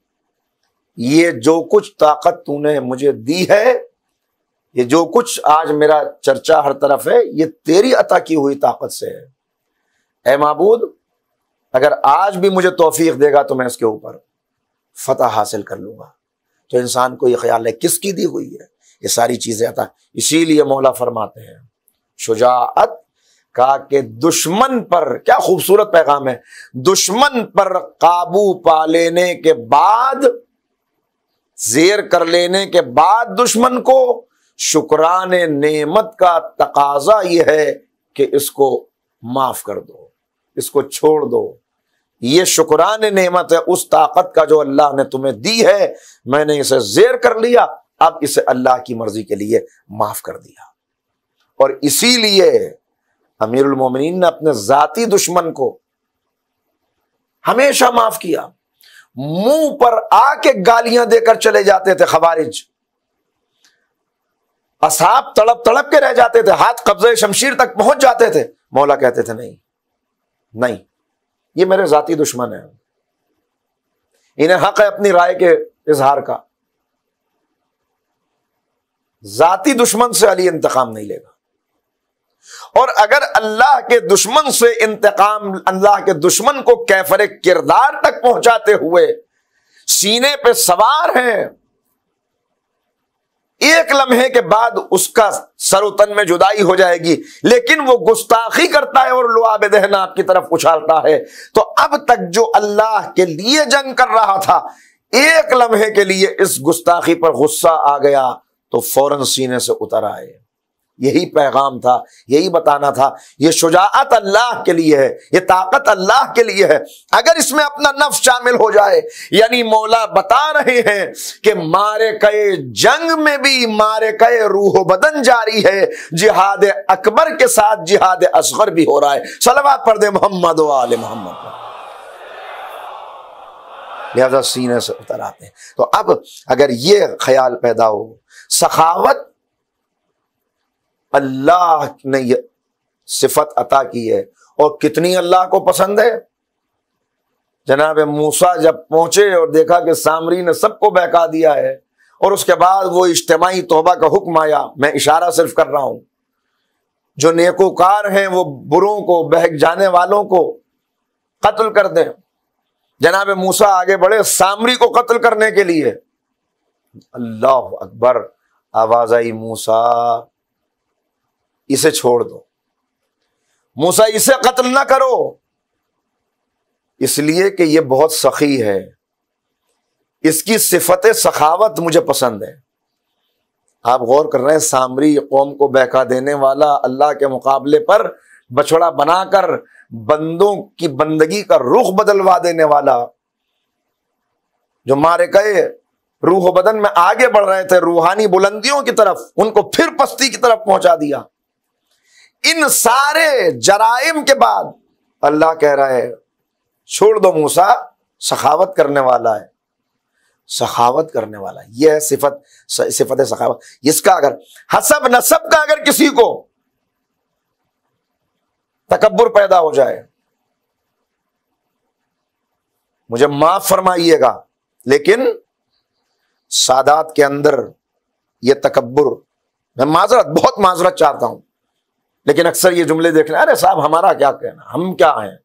ये जो कुछ ताकत तूने मुझे दी है ये जो कुछ आज मेरा चर्चा हर तरफ है ये तेरी अता की हुई ताकत से है ए महबूद अगर आज भी मुझे तोफीक देगा तो मैं उसके ऊपर फतह हासिल कर लूंगा तो इंसान को ये ख्याल है किसकी दी हुई है ये सारी चीज़ें आता इसीलिए मौला फरमाते हैं शुजात का के दुश्मन पर क्या खूबसूरत पैगाम है दुश्मन पर काबू पा लेने के बाद जेर कर लेने के बाद दुश्मन को शुक्रान नेमत का तकाजा यह है कि इसको माफ कर दो इसको छोड़ दो ये शुक्रान नेमत है उस ताकत का जो अल्लाह ने तुम्हें दी है मैंने इसे जेर कर लिया अब इसे अल्लाह की मर्जी के लिए माफ कर दिया और इसीलिए अमीरुल मोमिनीन ने अपने जाति दुश्मन को हमेशा माफ किया मुंह पर आके गालियां देकर चले जाते थे खबारिज असाब तड़प तड़प के रह जाते थे हाथ कब्जे शमशीर तक पहुंच जाते थे मौला कहते थे नहीं नहीं ये मेरे जाति दुश्मन है इन्हें हक है अपनी राय के इजहार का जाति दुश्मन से अली इंतकाम नहीं लेगा और अगर अल्लाह के दुश्मन से इंतकाम अल्लाह के दुश्मन को कैफर किरदार तक पहुंचाते हुए सीने पे सवार हैं एक लम्हे के बाद उसका सरोतन में जुदाई हो जाएगी लेकिन वो गुस्ताखी करता है और लुआब दहन आपकी तरफ उछालता है तो अब तक जो अल्लाह के लिए जंग कर रहा था एक लम्हे के लिए इस गुस्ताखी पर गुस्सा आ गया तो फौरन सीने से उतर आए यही पैगाम था यही बताना था ये शुजात अल्लाह के लिए है ये ताकत अल्लाह के लिए है अगर इसमें अपना नफ शामिल हो जाए यानी मौला बता रहे हैं कि मारे कहे जंग में भी मारे कहे रूह बदन जारी है जिहाद अकबर के साथ जिहाद असगर भी हो रहा है सलवा पर दे मोहम्मद आल मोहम्मद लिहाजा सीने से उतर आते हैं तो अब अगर ये ख्याल पैदा हो सखावत अल्लाह ने यह सिफत अता की है और कितनी अल्लाह को पसंद है जनाब मूसा जब पहुंचे और देखा कि सामरी ने सबको बहका दिया है और उसके बाद वो इज्तमाही तोबा का हुक्म आया मैं इशारा सिर्फ कर रहा हूं जो नेकोकार हैं वो बुरों को बहक जाने वालों को कत्ल कर दें जनाब मूसा आगे बढ़े सामरी को कत्ल करने के लिए अल्लाह अकबर आवाज आई मूसा इसे छोड़ दो मूसा इसे कत्ल ना करो इसलिए कि यह बहुत सखी है इसकी सिफत सखावत मुझे पसंद है आप गौर कर रहे हैं सामरी कौम को बहका देने वाला अल्लाह के मुकाबले पर बछड़ा बनाकर बंदों की बंदगी का रुख बदलवा देने वाला जो मारे गए रूह बदन में आगे बढ़ रहे थे रूहानी बुलंदियों की तरफ उनको फिर पस्ती की तरफ पहुंचा दिया इन सारे जराइम के बाद अल्लाह कह रहा है छोड़ दो मूसा सखावत करने वाला है सखावत करने वाला है यह है सिफत सिफत है सखावत इसका अगर हसब नसब का अगर किसी को तकबर पैदा हो जाए मुझे माफ फरमाइएगा लेकिन सादात के अंदर यह तकबर मैं माजरत बहुत माजरत चाहता हूं लेकिन अक्सर ये जुमले देख रहे अरे साहब हमारा क्या कहना हम क्या हैं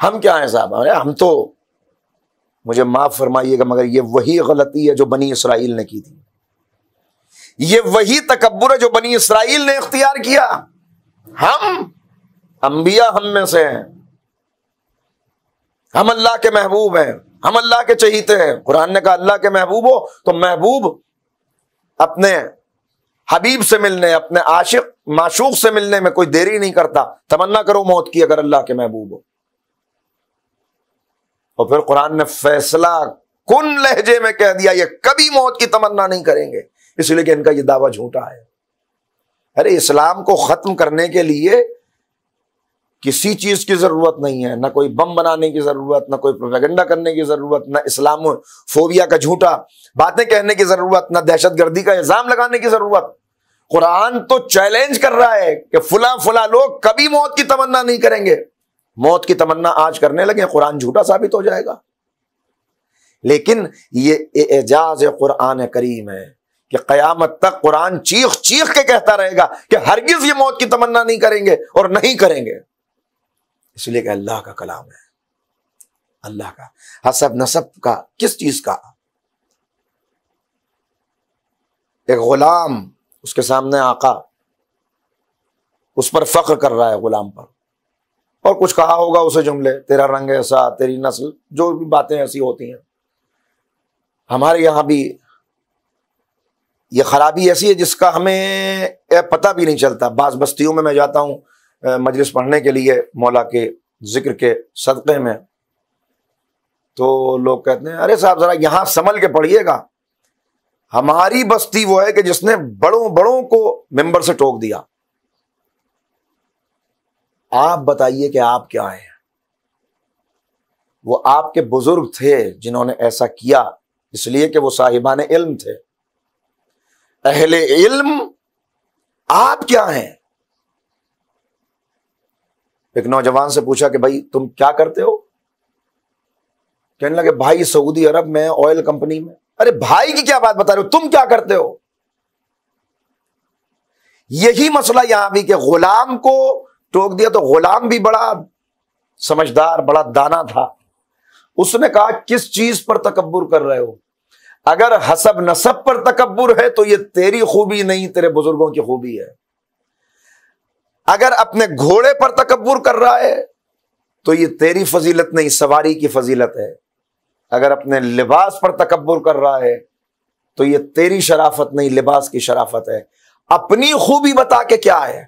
हम क्या हैं साहब अरे हम तो मुझे माफ फरमाइएगा मगर ये वही गलती है जो बनी इसराइल ने की थी ये वही तकबर है जो बनी इसराइल ने इख्तियार किया हम अंबिया हम में से हैं हम अल्लाह के महबूब हैं हम अल्लाह के चहीते हैं कुरान ने कहा अल्लाह के महबूब हो तो महबूब अपने हबीब से मिलने अपने आशिक माशूक से मिलने में कोई देरी नहीं करता तमन्ना करो मौत की अगर अल्लाह के महबूब हो और फिर कुरान ने फैसला कुन लहजे में कह दिया ये कभी मौत की तमन्ना नहीं करेंगे इसलिए कि इनका ये दावा झूठा है अरे इस्लाम को खत्म करने के लिए किसी चीज की जरूरत नहीं है ना कोई बम बनाने की जरूरत ना कोई प्रोपेगेंडा करने की जरूरत ना इस्लाम फोबिया का झूठा बातें कहने की जरूरत ना दहशत गर्दी का इल्जाम लगाने की जरूरत कुरान तो चैलेंज कर रहा है कि फुला फुला लोग कभी मौत की तमन्ना नहीं करेंगे मौत की तमन्ना आज करने लगे कुरान झूठा साबित हो जाएगा लेकिन ये एजाज कुरान करीम है कि कयामत तक कुरान चीख चीख के कहता रहेगा कि हरगिज ये मौत की तमन्ना नहीं करेंगे और नहीं करेंगे इसलिए कि अल्लाह का कलाम है अल्लाह का हसब नसब का किस चीज का एक गुलाम उसके सामने आका उस पर फख्र कर रहा है गुलाम पर और कुछ कहा होगा उसे जुमले तेरा रंग ऐसा तेरी नस्ल जो भी बातें ऐसी होती हैं हमारे यहां भी ये खराबी ऐसी है जिसका हमें पता भी नहीं चलता बास बस्तियों में मैं जाता हूं मजलिस पढ़ने के लिए मौला के जिक्र के सदक़े में तो लोग कहते हैं अरे साहब ज़रा यहाँ संभल के पढ़िएगा हमारी बस्ती वो है कि जिसने बड़ों बड़ों को मेंबर से टोक दिया आप बताइए कि आप क्या हैं वो आपके बुजुर्ग थे जिन्होंने ऐसा किया इसलिए कि वो साहिबान इल्म थे अहले इल्म आप क्या हैं एक नौजवान से पूछा कि भाई तुम क्या करते हो कहने लगे भाई सऊदी अरब में ऑयल कंपनी में अरे भाई की क्या बात बता रहे हो तुम क्या करते हो यही मसला यहां भी कि गुलाम को टोक दिया तो गुलाम भी बड़ा समझदार बड़ा दाना था उसने कहा किस चीज पर तकबर कर रहे हो अगर हसब नसब पर तकबर है तो ये तेरी खूबी नहीं तेरे बुजुर्गों की खूबी है अगर अपने घोड़े पर तकबर कर रहा है तो ये तेरी फजीलत नहीं सवारी की फजीलत है अगर अपने लिबास पर तकबर कर रहा है तो ये तेरी शराफत नहीं लिबास की शराफत है अपनी खूबी बता के क्या है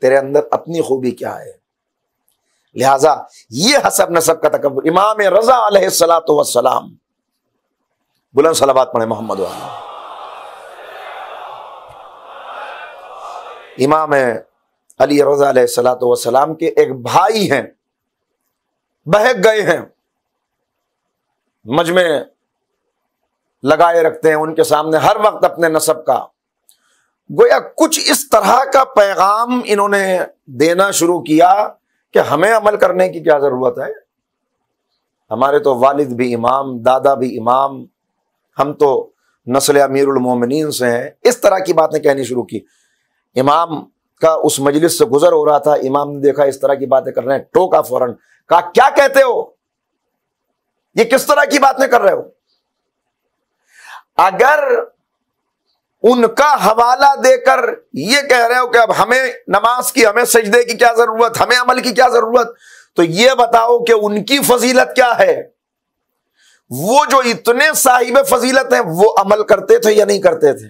तेरे अंदर अपनी खूबी क्या है लिहाजा ये हसब नसब का तकबर इमाम रजा सलात वसलाम बुलंद सलाबात पढ़े मोहम्मद इमाम अली रजा सलात वसलाम के एक भाई हैं बहक गए हैं मजमे लगाए रखते हैं उनके सामने हर वक्त अपने नसब का गोया कुछ इस तरह का पैगाम इन्होंने देना शुरू किया कि हमें अमल करने की क्या ज़रूरत है हमारे तो वालिद भी इमाम दादा भी इमाम हम तो नस्ल अमीरमिन से हैं इस तरह की बातें कहनी शुरू की इमाम का उस मजलिस से गुजर हो रहा था इमाम ने देखा इस तरह की बातें कर रहे हैं टोका फौरन कहा क्या कहते हो ये किस तरह की बातें कर रहे हो अगर उनका हवाला देकर ये कह रहे हो कि अब हमें नमाज की हमें सजदे की क्या जरूरत हमें अमल की क्या जरूरत तो ये बताओ कि उनकी फजीलत क्या है वो जो इतने साहिब फजीलत हैं वो अमल करते थे या नहीं करते थे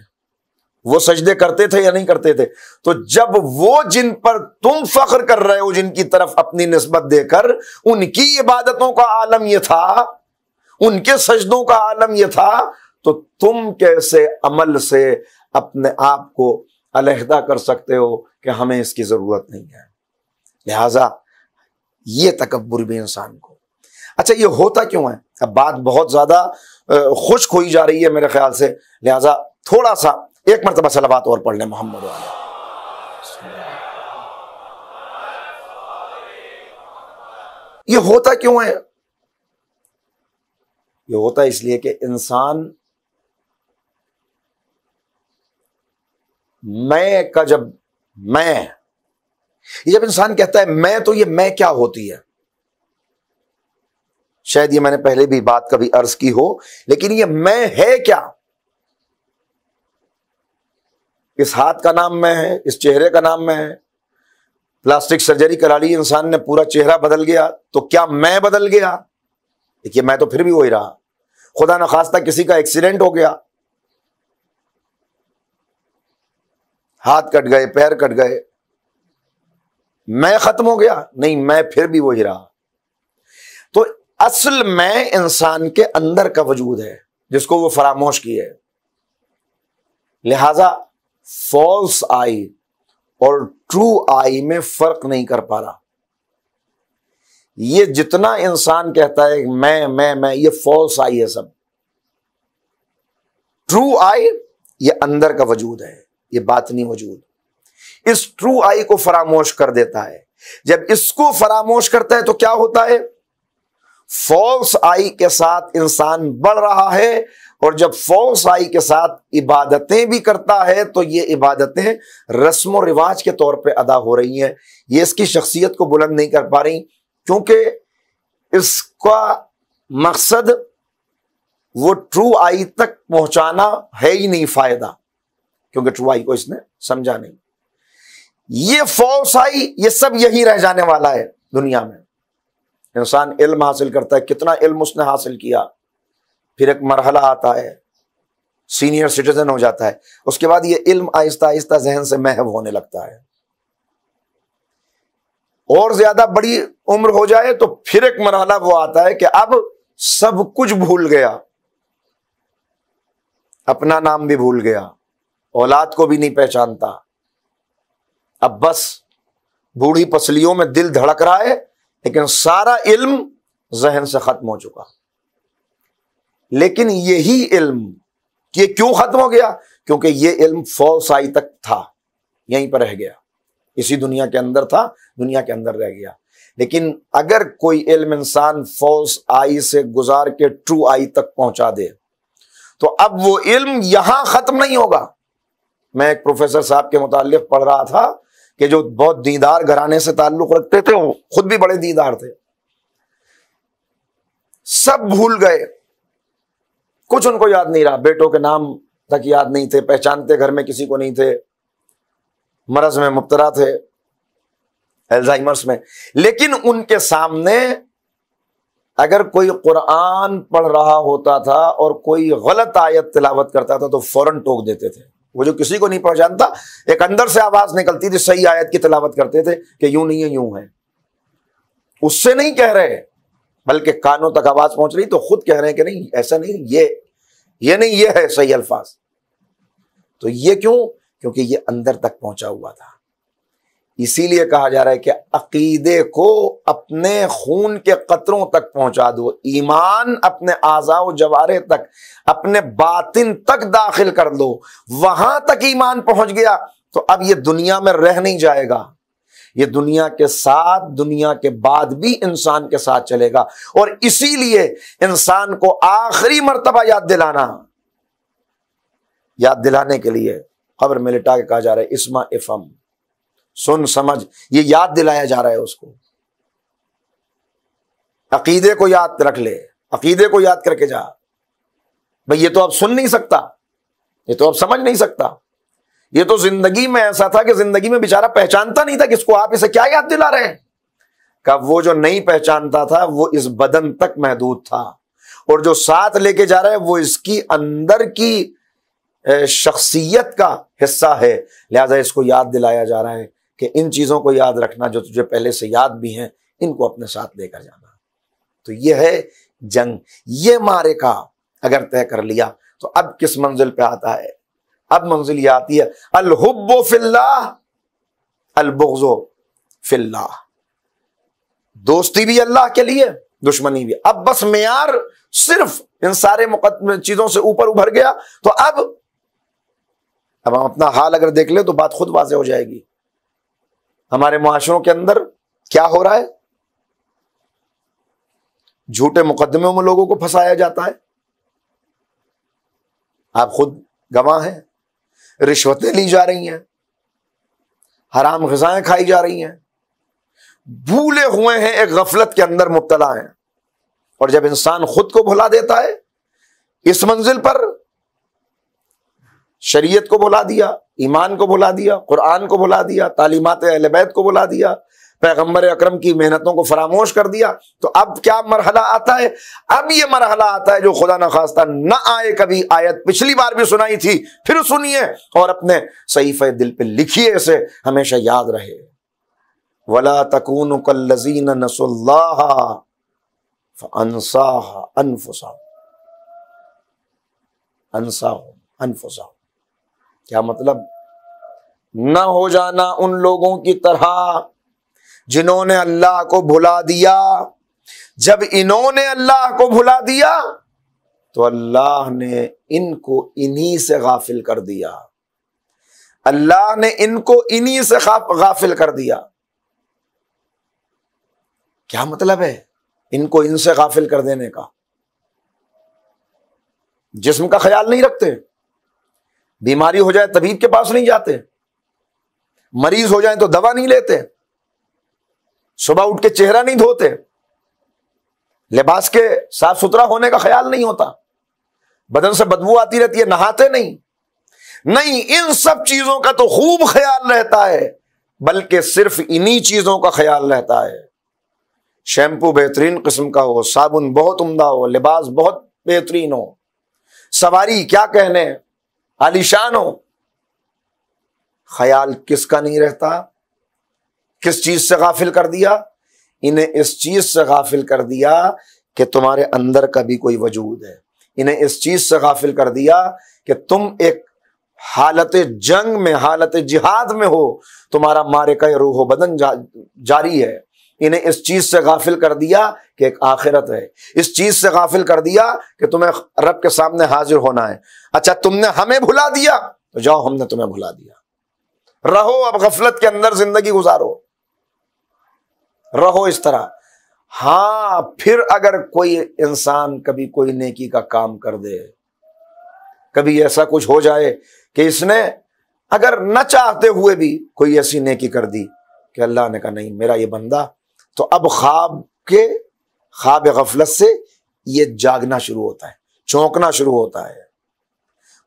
वो सजदे करते थे या नहीं करते थे तो जब वो जिन पर तुम फख्र कर रहे हो जिनकी तरफ अपनी नस्बत देकर उनकी इबादतों का आलम यह था उनके सजदों का आलम यह था तो तुम कैसे अमल से अपने आप को अलहदा कर सकते हो कि हमें इसकी ज़रूरत नहीं है लिहाजा ये तकबर भी इंसान को अच्छा ये होता क्यों है अब बात बहुत ज़्यादा खुश्क हो जा रही है मेरे ख्याल से लिहाजा थोड़ा सा एक मरतबा सलावात और पढ़ लें मोहम्मद ये होता क्यों है ये होता इसलिए कि इंसान मैं का जब मैं ये जब इंसान कहता है मैं तो ये मैं क्या होती है शायद ये मैंने पहले भी बात कभी अर्ज की हो लेकिन ये मैं है क्या इस हाथ का नाम में है इस चेहरे का नाम में है प्लास्टिक सर्जरी करा ली इंसान ने पूरा चेहरा बदल गया तो क्या मैं बदल गया देखिए मैं तो फिर भी वही रहा खुदा न खास्ता किसी का एक्सीडेंट हो गया हाथ कट गए पैर कट गए मैं खत्म हो गया नहीं मैं फिर भी वही रहा तो असल मैं इंसान के अंदर का वजूद है जिसको वो फरामोश की है लिहाजा फॉल्स आई और ट्रू आई में फर्क नहीं कर पा रहा ये जितना इंसान कहता है मैं मैं मैं ये फॉल्स आई है सब ट्रू आई ये अंदर का वजूद है ये बातनी वजूद इस ट्रू आई को फरामोश कर देता है जब इसको फरामोश करता है तो क्या होता है फॉल्स आई के साथ इंसान बढ़ रहा है और जब आई के साथ इबादतें भी करता है तो ये इबादतें रस्म और रिवाज के तौर पे अदा हो रही हैं ये इसकी शख्सियत को बुलंद नहीं कर पा रही क्योंकि इसका मकसद वो ट्रू आई तक पहुंचाना है ही नहीं फायदा क्योंकि ट्रू आई को इसने समझा नहीं ये आई ये सब यही रह जाने वाला है दुनिया में इंसान इल्म हासिल करता है कितना इल्म उसने हासिल किया फिर एक मरहला आता है सीनियर सिटीजन हो जाता है उसके बाद ये इल्म आहिस्ता आहिस्ता जहन से महव होने लगता है और ज्यादा बड़ी उम्र हो जाए तो फिर एक मरहला वो आता है कि अब सब कुछ भूल गया अपना नाम भी भूल गया औलाद को भी नहीं पहचानता अब बस बूढ़ी पसलियों में दिल धड़क रहा है लेकिन सारा इल्म जहन से खत्म हो चुका लेकिन यही इल्म ये क्यों खत्म हो गया क्योंकि ये इल्म फौसाई तक था यहीं पर रह गया इसी दुनिया के अंदर था दुनिया के अंदर रह गया लेकिन अगर कोई इल्म इंसान फौस आई से गुजार के ट्रू आई तक पहुंचा दे तो अब वो इल्म यहां खत्म नहीं होगा मैं एक प्रोफेसर साहब के मुतालिक पढ़ रहा था कि जो बहुत दीदार घराने से ताल्लुक रखते थे वो खुद भी बड़े दीदार थे सब भूल गए कुछ उनको याद नहीं रहा बेटों के नाम तक याद नहीं थे पहचानते घर में किसी को नहीं थे मरज में मुबतरा थे एल्जाइमर्स में लेकिन उनके सामने अगर कोई कुरान पढ़ रहा होता था और कोई गलत आयत तिलावत करता था तो फौरन टोक देते थे वो जो किसी को नहीं पहचानता एक अंदर से आवाज निकलती थी सही आयत की तिलावत करते थे कि यूं नहीं है यूं है उससे नहीं कह रहे बल्कि कानों तक आवाज पहुंच रही तो खुद कह रहे हैं कि नहीं ऐसा नहीं ये ये नहीं ये है सही अल्फाज तो ये क्यों क्योंकि ये अंदर तक पहुंचा हुआ था इसीलिए कहा जा रहा है कि अकीदे को अपने खून के कतरों तक पहुंचा दो ईमान अपने आजाओ जवारे तक अपने बातिन तक दाखिल कर दो वहां तक ईमान पहुंच गया तो अब ये दुनिया में रह नहीं जाएगा ये दुनिया के साथ दुनिया के बाद भी इंसान के साथ चलेगा और इसीलिए इंसान को आखिरी मरतबा याद दिलाना याद दिलाने के लिए खबर में लिटा के कहा जा रहा है इसमा इफम सुन समझ ये याद दिलाया जा रहा है उसको अकीदे को याद रख ले अकीदे को याद करके जा भाई ये तो अब सुन नहीं सकता ये तो अब समझ नहीं सकता ये तो जिंदगी में ऐसा था कि जिंदगी में बेचारा पहचानता नहीं था किसको आप इसे क्या याद दिला रहे हैं कब वो जो नहीं पहचानता था वो इस बदन तक महदूद था और जो साथ लेके जा रहा है वो इसकी अंदर की शख्सियत का हिस्सा है लिहाजा इसको याद दिलाया जा रहा है कि इन चीज़ों को याद रखना जो तुझे पहले से याद भी हैं इनको अपने साथ लेकर जाना तो ये है जंग ये मारे का अगर तय कर लिया तो अब किस मंजिल पे आता है अब मंजिल यह आती है अलहुबो फिल्ला अलबुगजो फिल्ला दोस्ती भी अल्लाह के लिए दुश्मनी भी अब बस मैार सिर्फ इन सारे चीजों से ऊपर उभर गया तो अब अब हम अपना हाल अगर देख ले तो बात खुद वाजे हो जाएगी हमारे मुआशरों के अंदर क्या हो रहा है झूठे मुकदमे में लोगों को फंसाया जाता है आप खुद गवाह हैं रिश्वतें ली जा रही हैं हराम गजाएं खाई जा रही हैं भूले हुए हैं एक गफलत के अंदर मुबतला हैं और जब इंसान खुद को भुला देता है इस मंजिल पर शरीयत को भुला दिया ईमान को भुला दिया कुरान को भुला दिया तालीमत बैत को भुला दिया पैगम्बर अक्रम की मेहनतों को फरामोश कर दिया तो अब क्या मरहला आता है अब ये मरहला आता है जो खुदा न खास्ता न आए कभी आयत पिछली बार भी सुनाई थी फिर सुनिए और अपने सईफ दिल पर लिखिए इसे हमेशा याद रहे वला तकून क्या मतलब न हो जाना उन लोगों की तरह जिन्होंने अल्लाह को भुला दिया जब इन्होंने अल्लाह को भुला दिया तो अल्लाह ने इनको इन्हीं से गाफिल कर दिया अल्लाह ने इनको इन्हीं से गाफिल कर दिया क्या मतलब है इनको इनसे गाफिल कर देने का जिस्म का ख्याल नहीं रखते बीमारी हो जाए तबीब के पास नहीं जाते मरीज हो जाए तो दवा नहीं लेते सुबह उठ के चेहरा नहीं धोते लिबास के साफ सुथरा होने का ख्याल नहीं होता बदन से बदबू आती रहती है नहाते नहीं नहीं इन सब चीजों का तो खूब ख्याल रहता है बल्कि सिर्फ इन्हीं चीजों का ख्याल रहता है शैम्पू बेहतरीन किस्म का हो साबुन बहुत उम्दा हो लिबास बहुत बेहतरीन हो सवारी क्या कहने आलिशान हो ख्याल किसका नहीं रहता किस चीज से गाफिल कर दिया इन्हें इस चीज से गाफिल कर दिया कि तुम्हारे अंदर का भी कोई वजूद है इन्हें इस चीज से गाफिल कर दिया कि तुम एक हालत जंग में हालत जिहाद में हो तुम्हारा मारे का रूह बदन जा, जारी है इन्हें इस चीज से गाफिल कर दिया कि एक आखिरत है इस चीज से गाफिल कर दिया कि तुम्हें रब के सामने हाजिर होना है अच्छा तुमने हमें भुला दिया तो जाओ हमने तुम्हें भुला दिया रहो अब गफलत के अंदर जिंदगी गुजारो रहो इस तरह हाँ फिर अगर कोई इंसान कभी कोई नेकी का काम कर दे कभी ऐसा कुछ हो जाए कि इसने अगर न चाहते हुए भी कोई ऐसी नेकी कर दी कि अल्लाह ने कहा नहीं मेरा ये बंदा तो अब ख्वाब के ख्वाब गफलत से ये जागना शुरू होता है चौंकना शुरू होता है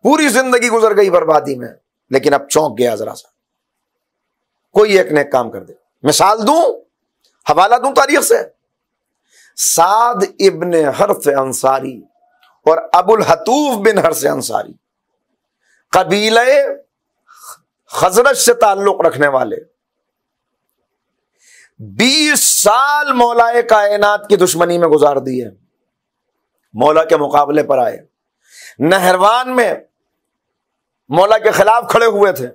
पूरी जिंदगी गुजर गई बर्बादी में लेकिन अब चौंक गया जरा सा कोई एक ने काम कर दे मिसाल दूं हवाला दूं तारीख से साद इबन हर्फ अंसारी और अबुल हतूफ बिन हर्फ अंसारी कबीले खजरत से ताल्लुक रखने वाले बीस साल मौलाए कायनात की दुश्मनी में गुजार दिए मौला के मुकाबले पर आए नहरवान में मौला के खिलाफ खड़े हुए थे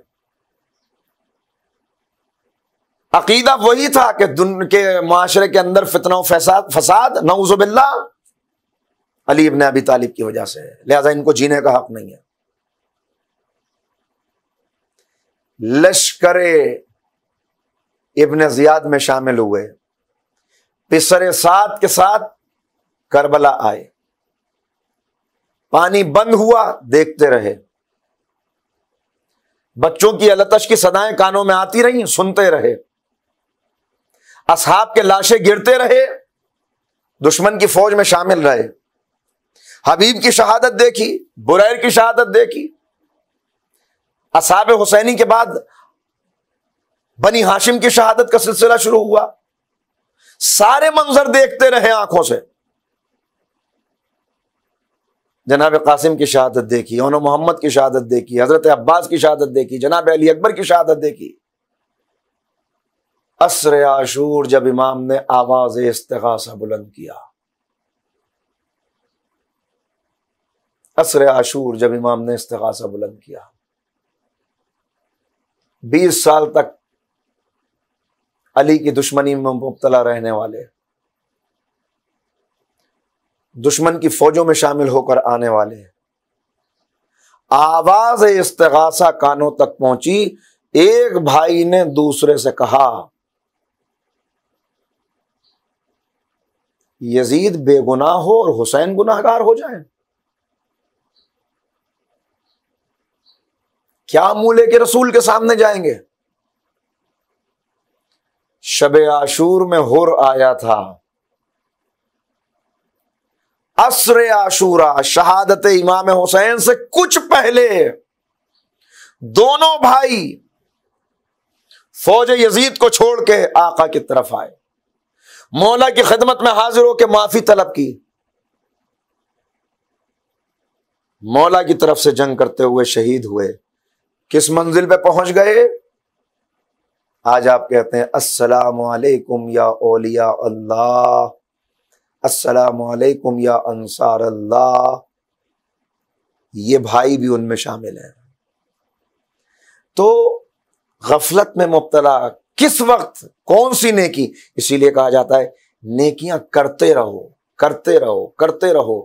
अकीदा वही था कि दुन के माशरे के अंदर फितना फसाद फसाद नऊजुबिल्ला अली इबन अभी तालिब की वजह से लिहाजा इनको जीने का हक नहीं है लश्कर इबन जियाद में शामिल हुए पिसरे साथ के साथ करबला आए पानी बंद हुआ देखते रहे बच्चों की अलतश की सदाएं कानों में आती रहीं सुनते रहे असहाब के लाशें गिरते रहे दुश्मन की फौज में शामिल रहे हबीब की शहादत देखी बुरैर की शहादत देखी असहाब हुसैनी के बाद बनी हाशिम की शहादत का सिलसिला शुरू हुआ सारे मंजर देखते रहे आंखों से जनाब कासिम की शहादत देखी ओनो मोहम्मद की शहादत देखी हजरत अब्बास की शहादत देखी जनाब अली अकबर की शहादत देखी असर आशूर जब इमाम ने आवाज इस्तगासा बुलंद किया असर आशूर जब इमाम ने इस्तगासा बुलंद किया बीस साल तक अली की दुश्मनी में मुबतला रहने वाले दुश्मन की फौजों में शामिल होकर आने वाले आवाज इस्तगासा कानों तक पहुंची एक भाई ने दूसरे से कहा यजीद बेगुनाह हो और हुसैन गुनाहगार हो जाए क्या मुंह लेके रसूल के सामने जाएंगे शब आशूर में हुर आया था असर आशूरा शहादत इमाम हुसैन से कुछ पहले दोनों भाई फौज यजीद को छोड़ के आका की तरफ आए मौला की खिदमत में हाजिर होकर माफी तलब की मौला की तरफ से जंग करते हुए शहीद हुए किस मंजिल पे पहुंच गए आज आप कहते हैं अस्सलाम वालेकुम या ओलिया अल्लाह अस्सलाम वालेकुम या अंसार अल्लाह ये भाई भी उनमें शामिल है तो गफलत में मुबतला किस वक्त कौन सी नेकी इसीलिए कहा जाता है नेकियां करते रहो करते रहो करते रहो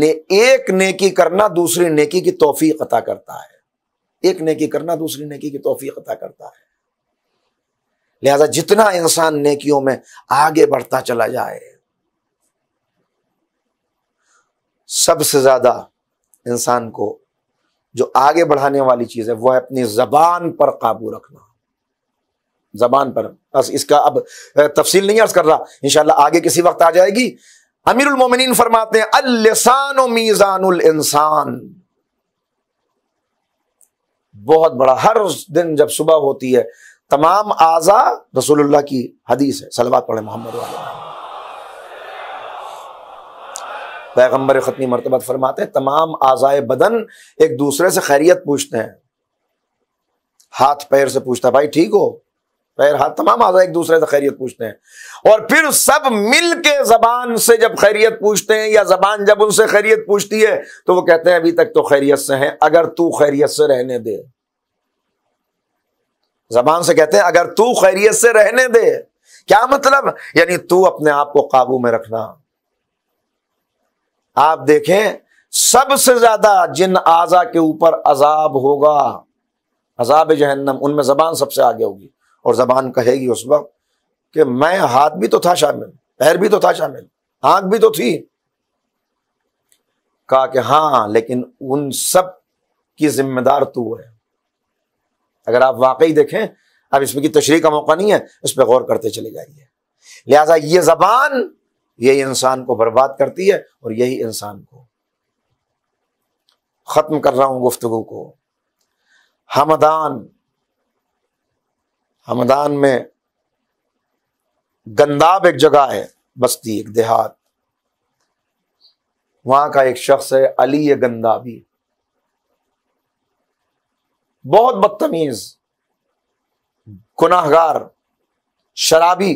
ने एक नेकी करना दूसरी नेकी की तोहफी अता करता है एक नेकी करना दूसरी नेकी की तोहफी अता करता है लिहाजा जितना इंसान नेकियों में आगे बढ़ता चला जाए सबसे ज्यादा इंसान को जो आगे बढ़ाने वाली चीज है वह अपनी जबान पर काबू रखना जबान पर बस इसका अब तफसील नहीं अर्ज कर रहा इनशाला आगे किसी वक्त आ जाएगी अमीरुल मोमिन फरमाते हैं अल्लसान मीजानुल इंसान बहुत बड़ा हर दिन जब सुबह होती है तमाम आजा रसूलुल्लाह की हदीस है सलवात पढ़े मोहम्मद पैगम्बर खतनी मरतबत फरमाते हैं तमाम आजाए बदन एक दूसरे से खैरियत पूछते हैं हाथ पैर से पूछता भाई ठीक हो बहरहाल तमाम आजा एक दूसरे से खैरियत पूछते हैं और फिर सब मिल के जबान से जब खैरियत पूछते हैं या जबान जब उनसे खैरियत पूछती है तो वो कहते हैं अभी तक तो खैरियत से हैं अगर तू खैरियत से रहने दे जबान से कहते हैं अगर तू खैरियत से रहने दे क्या मतलब यानी तू अपने आप को काबू में रखना आप देखें सबसे ज्यादा जिन आजा के ऊपर अजाब होगा अजाब जहन्नम उनमें जबान सबसे आगे होगी और जबान कहेगी उस वक्त कि मैं हाथ भी तो था शामिल पैर भी तो था शामिल आंख भी तो थी कहा कि हाँ लेकिन उन सब की जिम्मेदार तू है अगर आप वाकई देखें अब इसमें की तशरी का मौका नहीं है इस पर गौर करते चले जाइए लिहाजा ये जबान यही इंसान को बर्बाद करती है और यही इंसान को खत्म कर रहा हूं गुफ्तगु को हमदान हमदान में गंदाब एक जगह है बस्ती एक देहात वहां का एक शख्स है अली गंदाबी बहुत बदतमीज गुनाहगार शराबी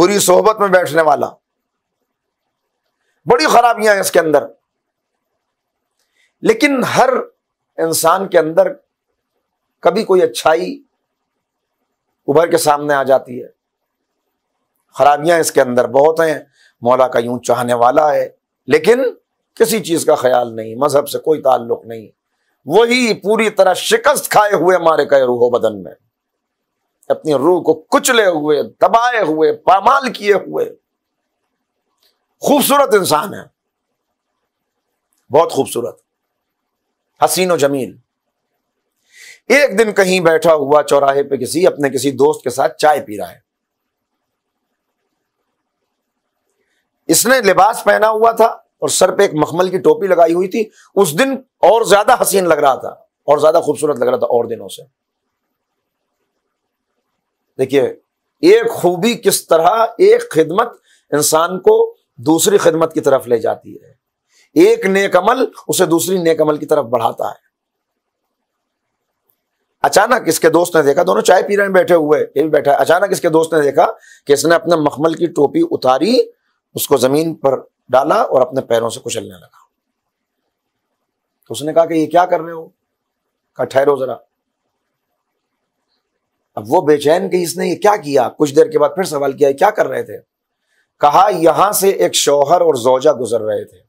बुरी सोहबत में बैठने वाला बड़ी खराबियां हैं इसके अंदर लेकिन हर इंसान के अंदर कभी कोई अच्छाई उभर के सामने आ जाती है खराबियां इसके अंदर बहुत हैं मौला का यूं चाहने वाला है लेकिन किसी चीज़ का ख्याल नहीं मजहब से कोई ताल्लुक नहीं वही पूरी तरह शिकस्त खाए हुए मारे गए रूहो बदन में अपनी रूह को कुचले हुए दबाए हुए पामाल किए हुए खूबसूरत इंसान है बहुत खूबसूरत हसीनो जमील एक दिन कहीं बैठा हुआ चौराहे पे किसी अपने किसी दोस्त के साथ चाय पी रहा है इसने लिबास पहना हुआ था और सर पे एक मखमल की टोपी लगाई हुई थी उस दिन और ज्यादा हसीन लग रहा था और ज्यादा खूबसूरत लग रहा था और दिनों से देखिए एक खूबी किस तरह एक खिदमत इंसान को दूसरी खिदमत की तरफ ले जाती है एक नेकमल उसे दूसरी नेकमल की तरफ बढ़ाता है अचानक इसके दोस्त ने देखा दोनों चाय पी रहे बैठे हुए ये भी बैठा अचानक इसके दोस्त ने देखा कि इसने अपने मखमल की टोपी उतारी उसको जमीन पर डाला और अपने पैरों से कुचलने लगा तो उसने कहा कि ये क्या कर रहे हो कहा ठहरो जरा अब वो बेचैन कि इसने ये क्या किया कुछ देर के बाद फिर सवाल किया क्या कर रहे थे कहा यहां से एक शौहर और जोजा गुजर रहे थे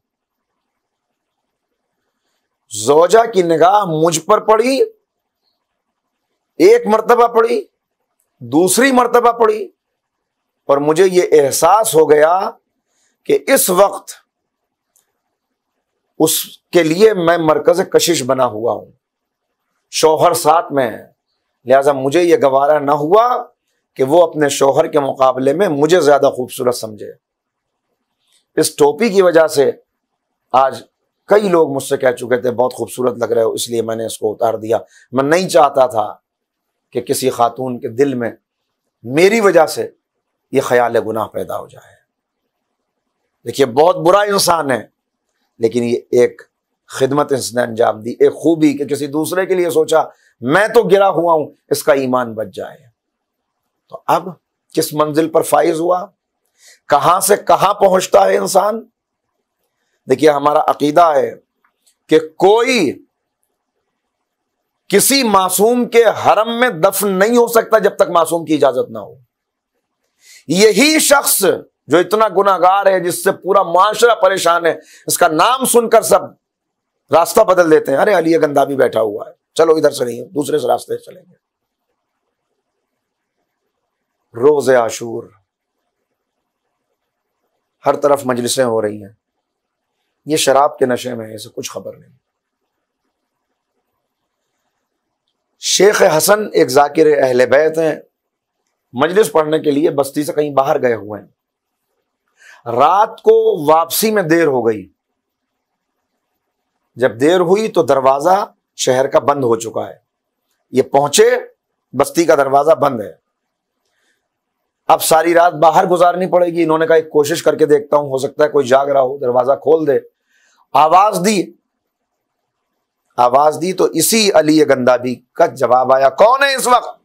जोजा की निगाह मुझ पर पड़ी एक मरतबा पढ़ी दूसरी मरतबा पढ़ी और मुझे ये एहसास हो गया कि इस वक्त उसके लिए मैं मरकज कशिश बना हुआ हूं शोहर साथ में है लिहाजा मुझे यह गवारा ना हुआ कि वो अपने शोहर के मुकाबले में मुझे ज्यादा खूबसूरत समझे इस टोपी की वजह से आज कई लोग मुझसे कह चुके थे बहुत खूबसूरत लग रहे हो इसलिए मैंने इसको उतार दिया मैं नहीं चाहता था कि किसी खातून के दिल में मेरी वजह से ये ख्याल गुनाह पैदा हो जाए देखिए बहुत बुरा इंसान है लेकिन ये एक खिदमत इसने अंजाम दी एक खूबी कि किसी दूसरे के लिए सोचा मैं तो गिरा हुआ हूं इसका ईमान बच जाए तो अब किस मंजिल पर फाइज हुआ कहां से कहां पहुंचता है इंसान देखिए हमारा अकीदा है कि कोई किसी मासूम के हरम में दफन नहीं हो सकता जब तक मासूम की इजाजत ना हो यही शख्स जो इतना गुनागार है जिससे पूरा माशरा परेशान है इसका नाम सुनकर सब रास्ता बदल देते हैं अरे अली गंदा भी बैठा हुआ है चलो इधर से नहीं दूसरे से रास्ते चलेंगे रोज आशूर हर तरफ मजलिसें हो रही हैं ये शराब के नशे में इसे कुछ खबर नहीं शेख हसन एक जाकिर अहल बैत हैं मजलिस पढ़ने के लिए बस्ती से कहीं बाहर गए हुए हैं रात को वापसी में देर हो गई जब देर हुई तो दरवाज़ा शहर का बंद हो चुका है ये पहुंचे बस्ती का दरवाज़ा बंद है अब सारी रात बाहर गुजारनी पड़ेगी इन्होंने कहा एक कोशिश करके देखता हूं हो सकता है कोई जाग रहा हो दरवाज़ा खोल दे आवाज़ दी आवाज दी तो इसी अली गंदाबी का जवाब आया कौन है इस वक्त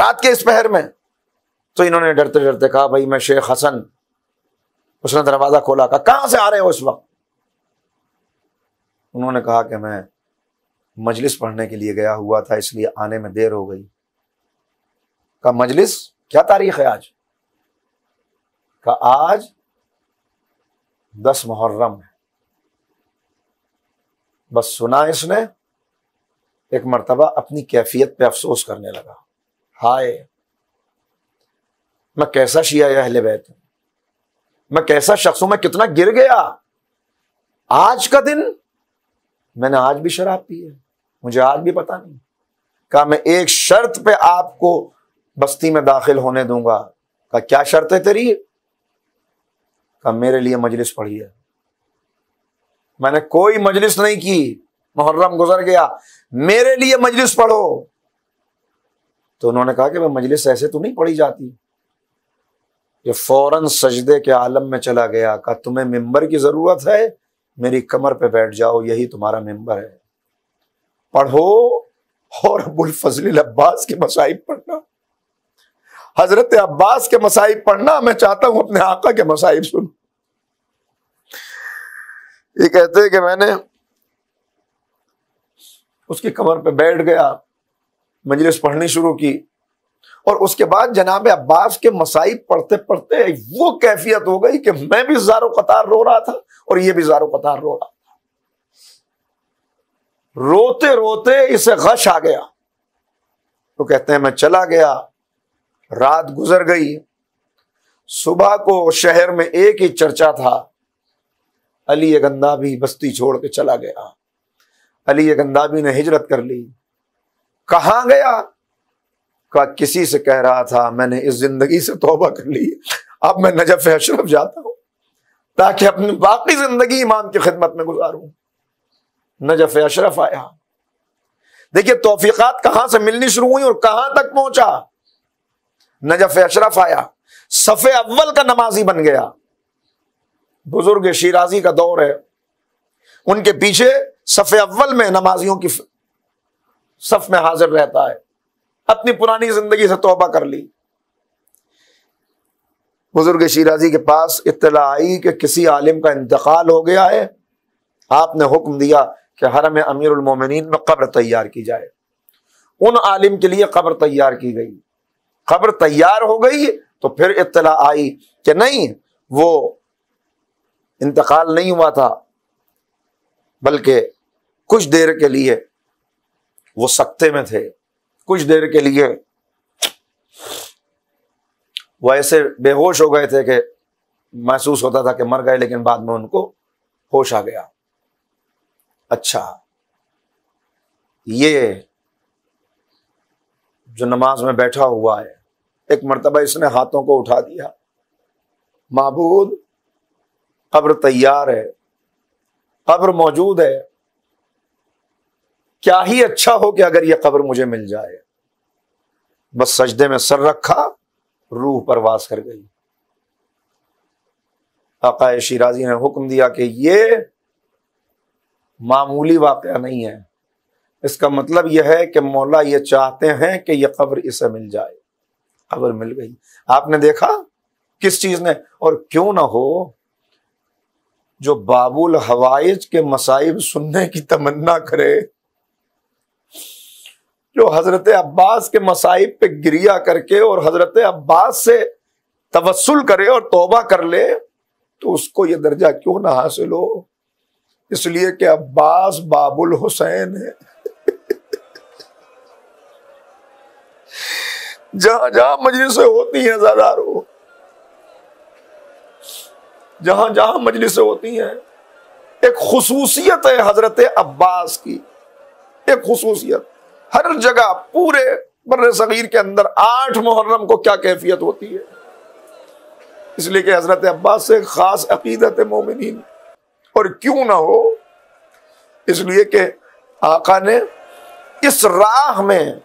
रात के इस पहर में तो इन्होंने डरते डरते कहा भाई मैं शेख हसन उसने दरवाजा खोला कहा कहां से आ रहे हो इस वक्त उन्होंने कहा कि मैं मजलिस पढ़ने के लिए गया हुआ था इसलिए आने में देर हो गई का मजलिस क्या तारीख है आज का आज दस मुहर्रम है बस सुना इसने एक मरतबा अपनी कैफियत पे अफसोस करने लगा हाय मैं कैसा शिया या अहले बैत हूं मैं कैसा शख्स हूं मैं कितना गिर गया आज का दिन मैंने आज भी शराब पी है मुझे आज भी पता नहीं कहा मैं एक शर्त पे आपको बस्ती में दाखिल होने दूंगा कहा क्या शर्त है तेरी कहा मेरे लिए मजलिस पढ़ी है मैंने कोई मजलिस नहीं की मुहर्रम गुजर गया मेरे लिए मजलिस पढ़ो तो उन्होंने कहा कि मैं मजलिस ऐसे तो नहीं पढ़ी जाती ये फौरन सजदे के आलम में चला गया कहा तुम्हें मेंबर की जरूरत है मेरी कमर पे बैठ जाओ यही तुम्हारा मेंबर है पढ़ो और अबुल फजल अब्बास के मसाइब पढ़ना हजरत अब्बास के मसाइब पढ़ना मैं चाहता हूं अपने आका के मसाइब सुनूं ये कहते हैं कि मैंने उसकी कमर पे बैठ गया मजलिस पढ़नी शुरू की और उसके बाद जनाब अब्बास के मसाइब पढ़ते पढ़ते वो कैफियत हो गई कि मैं भी जारो कतार रो रहा था और ये भी जारो कतार रो रहा था रोते रोते इसे गश आ गया तो कहते हैं मैं चला गया रात गुजर गई सुबह को शहर में एक ही चर्चा था अली गंदाबी बस्ती छोड़ के चला गया अली गंदाबी ने हिजरत कर ली कहा गया का किसी से कह रहा था मैंने इस जिंदगी से तोबा कर ली अब मैं नजफ अशरफ जाता हूं ताकि अपनी बाकी जिंदगी इमाम की खिदमत में गुजारूं नजफ अशरफ आया देखिए तोफीकत कहां से मिलनी शुरू हुई और कहां तक पहुंचा नजफ अशरफ आया सफे अव्वल का नमाजी बन गया बुजुर्ग शिराजी का दौर है उनके पीछे सफ़ अव्वल में नमाजियों की सफ में हाजिर रहता है अपनी पुरानी जिंदगी से तोबा कर ली बुजुर्ग शिराजी के पास इतला आई कि किसी आलिम का इंतकाल हो गया है आपने हुक्म दिया कि हरम उलमोमिन में कब्र तैयार की जाए उन आलिम के लिए कब्र तैयार की गई कब्र तैयार हो गई तो फिर इतला आई कि नहीं वो इंतकाल नहीं हुआ था बल्कि कुछ देर के लिए वो सख्ते में थे कुछ देर के लिए वो ऐसे बेहोश हो गए थे कि महसूस होता था कि मर गए लेकिन बाद में उनको होश आ गया अच्छा ये जो नमाज में बैठा हुआ है एक मरतबा इसने हाथों को उठा दिया महबूद कब्र तैयार है कब्र मौजूद है क्या ही अच्छा हो कि अगर यह कब्र मुझे मिल जाए बस सजदे में सर रखा रूह परवास कर गई आकाए शिराजी ने हुक्म दिया कि ये मामूली वाक़ नहीं है इसका मतलब यह है कि मौला ये चाहते हैं कि यह कब्र इसे मिल जाए कब्र मिल गई आपने देखा किस चीज ने और क्यों ना हो जो बाबुल हवाइज के मसाइब सुनने की तमन्ना करे जो हजरत अब्बास के मसाइब पे गिरिया करके और हजरत अब्बास से तवसल करे और तोबा कर ले तो उसको ये दर्जा क्यों ना हासिल हो इसलिए कि अब्बास बाबुल हुसैन है जहां जहां मजलिसें होती हैं हजारों जहां जहां मजलिसें होती हैं एक खसूसियत है हजरत अब्बास की एक खसूसियत हर जगह पूरे बर सगीर के अंदर आठ मुहर्रम को क्या कैफियत होती है इसलिए कि हजरत अब्बास से खास अकीदत है मोमिन और क्यों ना हो इसलिए कि आका ने इस राह में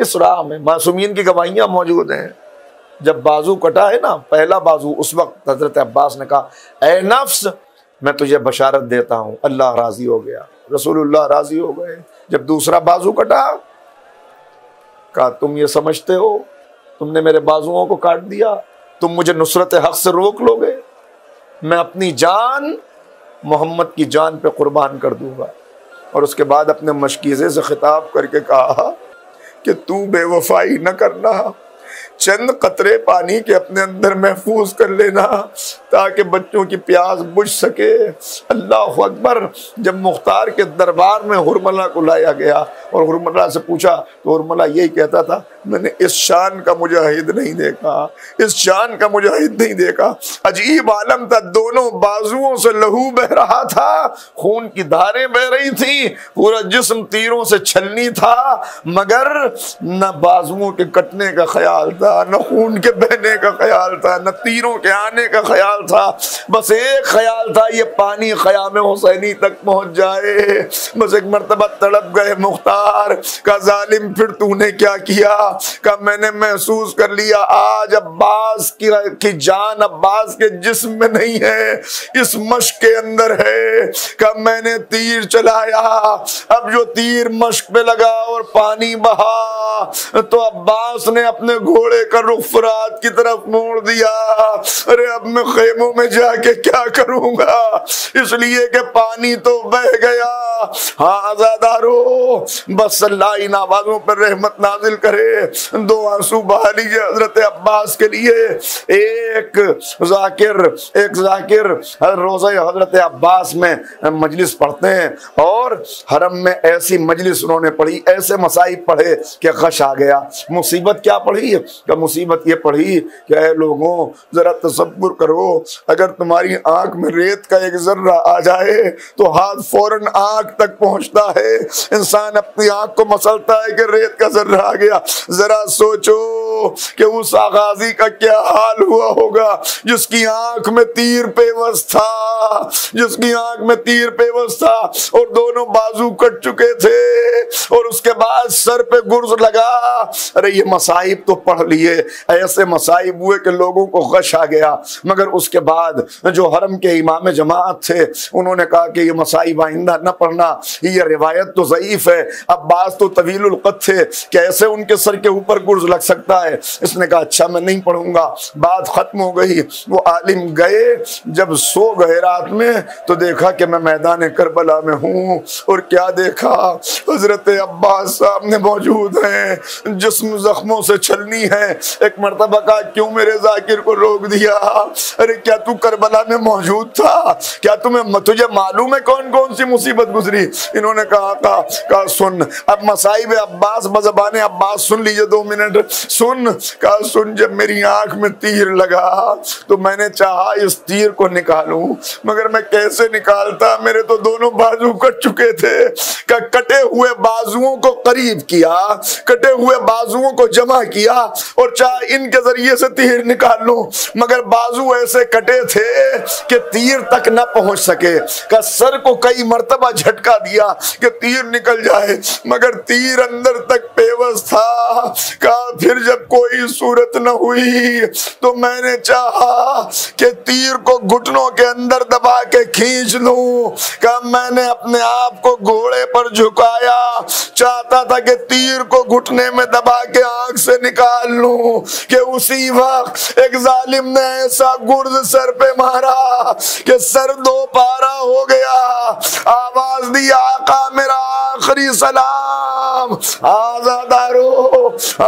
इस राह में मासूमीन की गवाहियां मौजूद हैं जब बाजू कटा है ना पहला बाजू उस वक्त हजरत अब्बास ने कहा ए नफ्स मैं तुझे बशारत देता हूँ अल्लाह राजी हो गया रसूलुल्लाह राजी हो गए जब दूसरा बाजू कटा कहा तुम ये समझते हो तुमने मेरे बाजुओं को काट दिया तुम मुझे नुसरत हक से रोक लोगे मैं अपनी जान मोहम्मद की जान पे कुर्बान कर दूंगा और उसके बाद अपने मशकीज़े से ख़िताब करके कहा कि तू बेवफाई न करना चंद कतरे पानी के अपने अंदर महफूज कर लेना ताकि बच्चों की प्यास बुझ सके अल्लाह अकबर जब मुख्तार के दरबार में हुरमला को लाया गया और हरमला से पूछा तो हरमला यही कहता था मैंने इस शान का मुजाहिद नहीं देखा इस शान का मुजाहिद नहीं देखा अजीब आलम था दोनों बाजुओं से लहू बह रहा था खून की धारें बह रही थी पूरा जिसम तीरों से छलनी था मगर न बाजुओं के कटने का ख्याल था था न खून के बहने का ख्याल था न तीरों के आने का ख्याल था बस एक ख्याल था ये पानी ख्याम हुसैनी तक पहुंच जाए बस एक मरतबा तड़प गए मुख्तार का जालिम फिर तूने क्या किया का मैंने महसूस कर लिया आज अब्बास की, की जान अब्बास के जिस्म में नहीं है इस मश के अंदर है का मैंने तीर चलाया अब जो तीर मश्क पे लगा और पानी बहा तो अब्बास ने अपने घोड़े लेकर रुख फरात की तरफ मोड़ दिया अरे अब मैं खेमों में जाके क्या करूंगा इसलिए कि पानी तो बह गया हाँ आजादारो बस अल्लाह इन आवाजों पर रहमत नाजिल करे दो आंसू बहा लीजिए हजरत अब्बास के लिए एक जाकिर एक जाकिर रोज़े हजरत अब्बास में मजलिस पढ़ते हैं और हरम में ऐसी मजलिस उन्होंने पढ़ी ऐसे मसाइब पढ़े कि खश आ गया मुसीबत क्या पढ़ी का मुसीबत ये पढ़ी क्या है लोगों जरा तस्वुर करो अगर तुम्हारी आंख में रेत का एक जर्रा आ जाए तो हाथ फौरन आंख तक पहुंचता है इंसान अपनी आंख को मसलता है कि रेत का जर्रा आ गया जरा सोचो कि उस आगाजी का क्या हाल हुआ होगा जिसकी आंख में तीर पेवस था जिसकी आंख में तीर पेवस था और दोनों बाजू कट चुके थे और उसके बाद सर पे गुर्ज लगा अरे ये मसाहिब तो पढ़ लिए ऐसे मसाइब हुए कि लोगों को गश आ गया मगर उसके बाद जो हरम के इमाम जमात थे उन्होंने कहा कि ये मसाइब आइंदा न पढ़ना ये रिवायत तो ज़यीफ़ है अब्बास तो तवीलकत थे कैसे उनके सर के ऊपर गुर्ज लग सकता है इसने कहा अच्छा मैं नहीं पढ़ूंगा बात ख़त्म हो गई वो आलिम गए जब सो गए रात में तो देखा कि मैं मैदान करबला में हूँ और क्या देखा हज़रत अब्बास साहब ने मौजूद हैं जिसम जख्मों से छलनी है ने एक मरतबा कहा क्यों मेरे जाकिर को रोक दिया अरे क्या तू करबला में मौजूद था क्या तुम्हें तुझे मालूम है कौन कौन सी मुसीबत गुजरी इन्होंने कहा कहा कहा सुन अब मसाइब अब्बास बजबान अब्बास सुन लीजिए दो मिनट सुन कहा सुन जब मेरी आंख में तीर लगा तो मैंने चाहा इस तीर को निकालू मगर मैं कैसे निकालता मेरे तो दोनों बाजू कट चुके थे का कटे हुए बाजुओं को करीब किया कटे हुए बाजुओं को जमा किया और चाहे इनके जरिए से तीर निकाल लूं मगर बाजू ऐसे कटे थे कि तीर तक न पहुंच सके का सर को कई मरतबा झटका दिया कि तीर निकल जाए मगर तीर अंदर तक पेवस था का फिर जब कोई सूरत न हुई तो मैंने चाहा कि तीर को घुटनों के अंदर दबा के खींच लूं का मैंने अपने आप को घोड़े पर झुकाया चाहता था कि तीर को घुटने में दबा के आंख से निकाल लूं कि उसी वक्त एक जालिम ने ऐसा गुर्द सर पे मारा कि सर दो पारा हो गया आवाज दिया आका मेरा आखिरी सलाम आजादारो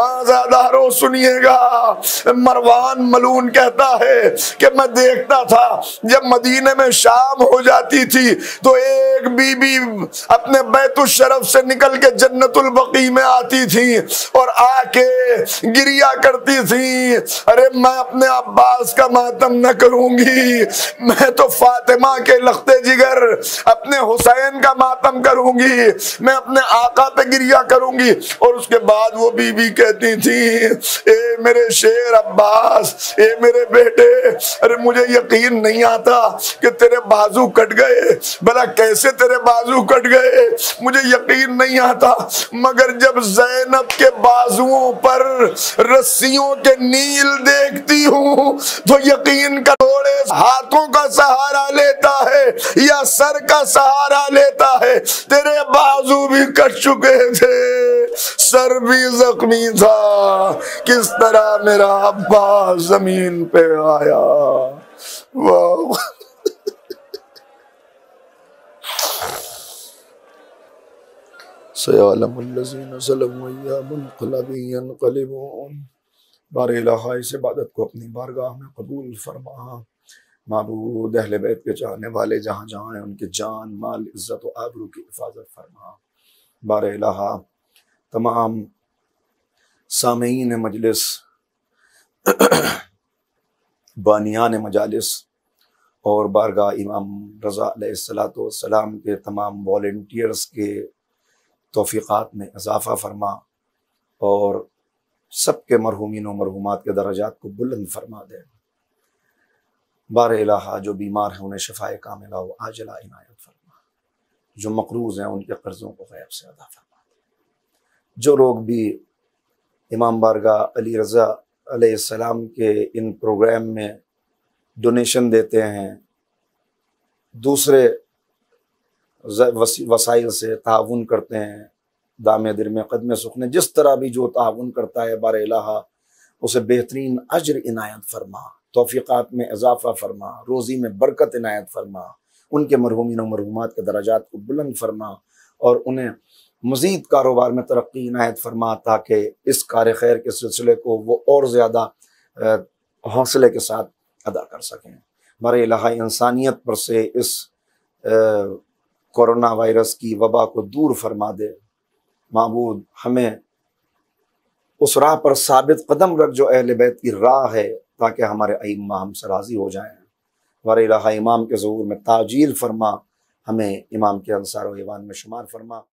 आजादारो सुनिएगा मरवान मलून कहता है कि मैं देखता था जब मदीने में शाम हो जाती थी तो एक बीबी अपने बैतुल शरफ से निकल के जन्नतुल बकी में आती थी और आके गिरी किया करती थी अरे मैं अपने अब्बास का मातम न करूंगी मैं तो फातिमा के लखते जिगर अपने हुसैन का मातम करूंगी मैं अपने आका पे गिरिया करूंगी और उसके बाद वो बीबी कहती थी ए मेरे शेर अब्बास ए मेरे बेटे अरे मुझे यकीन नहीं आता कि तेरे बाजू कट गए भला कैसे तेरे बाजू कट गए मुझे यकीन नहीं आता मगर जब जैनब के बाजुओं पर रस्सियों के नील देखती हूँ तो यकीन का थोड़े हाथों का सहारा लेता है या सर का सहारा लेता है तेरे बाजू भी कट चुके थे सर भी जख्मी था किस तरह मेरा अब्बा जमीन पे आया वाह सयालमज़ीन बार इस इबादत को अपनी बारगाह में कबूल फरमा मबूद अहल बैत के चाहने वाले जहाँ जहाँ हैं उनके जान माल इज़्ज़त व आबरू की हिफाजत फरमा बार इलाहा तमाम सामीन मजलिस बानियान मजालस और बारगाह इमाम रज़ा सलात के तमाम वॉल्टियर्स के तोफ़ीक़ात में इजाफ़ा फरमा और सब के मरहूमिन व मरहूमात के दर्जात को बुलंद फरमा दे बार इलाहा जो बीमार हैं उन्हें शफाए कामिला व आजला इनायत फरमा जो मकरूज़ हैं उनके कर्ज़ों को गैब से अदा फरमा दे जो लोग भी इमाम बारगा अली रज़ा अलैहिस्सलाम के इन प्रोग्राम में डोनेशन देते हैं दूसरे वसाइल से ताउन करते हैं दाम दिल में कदम सुखने जिस तरह भी जो ताउन करता है बार इलाहा उसे बेहतरीन अजर इनायत फरमा तोफ़ीक़ात में इजाफ़ा फरमा रोज़ी में बरकत इनायत फरमा उनके मरहूमिन मरहूमत के दराजात को बुलंद फरमा और उन्हें मज़ीद कारोबार में तरक्की इनायत फरमा ताकि इस कार खैर के सिलसिले को वो और ज़्यादा हौसले के साथ अदा कर सकें हमारे इलाहा इंसानियत पर से इस कोरोना वायरस की वबा को दूर फरमा दे मबूद हमें उस राह पर साबित कदम रख जो अहल बैत की राह है ताकि हमारे अम्मा हमसे राज़ी हो जाए हमारे इलाहा इमाम के ज़हूर में ताजील फरमा हमें इमाम के अंसार ईवान में शुमार फरमा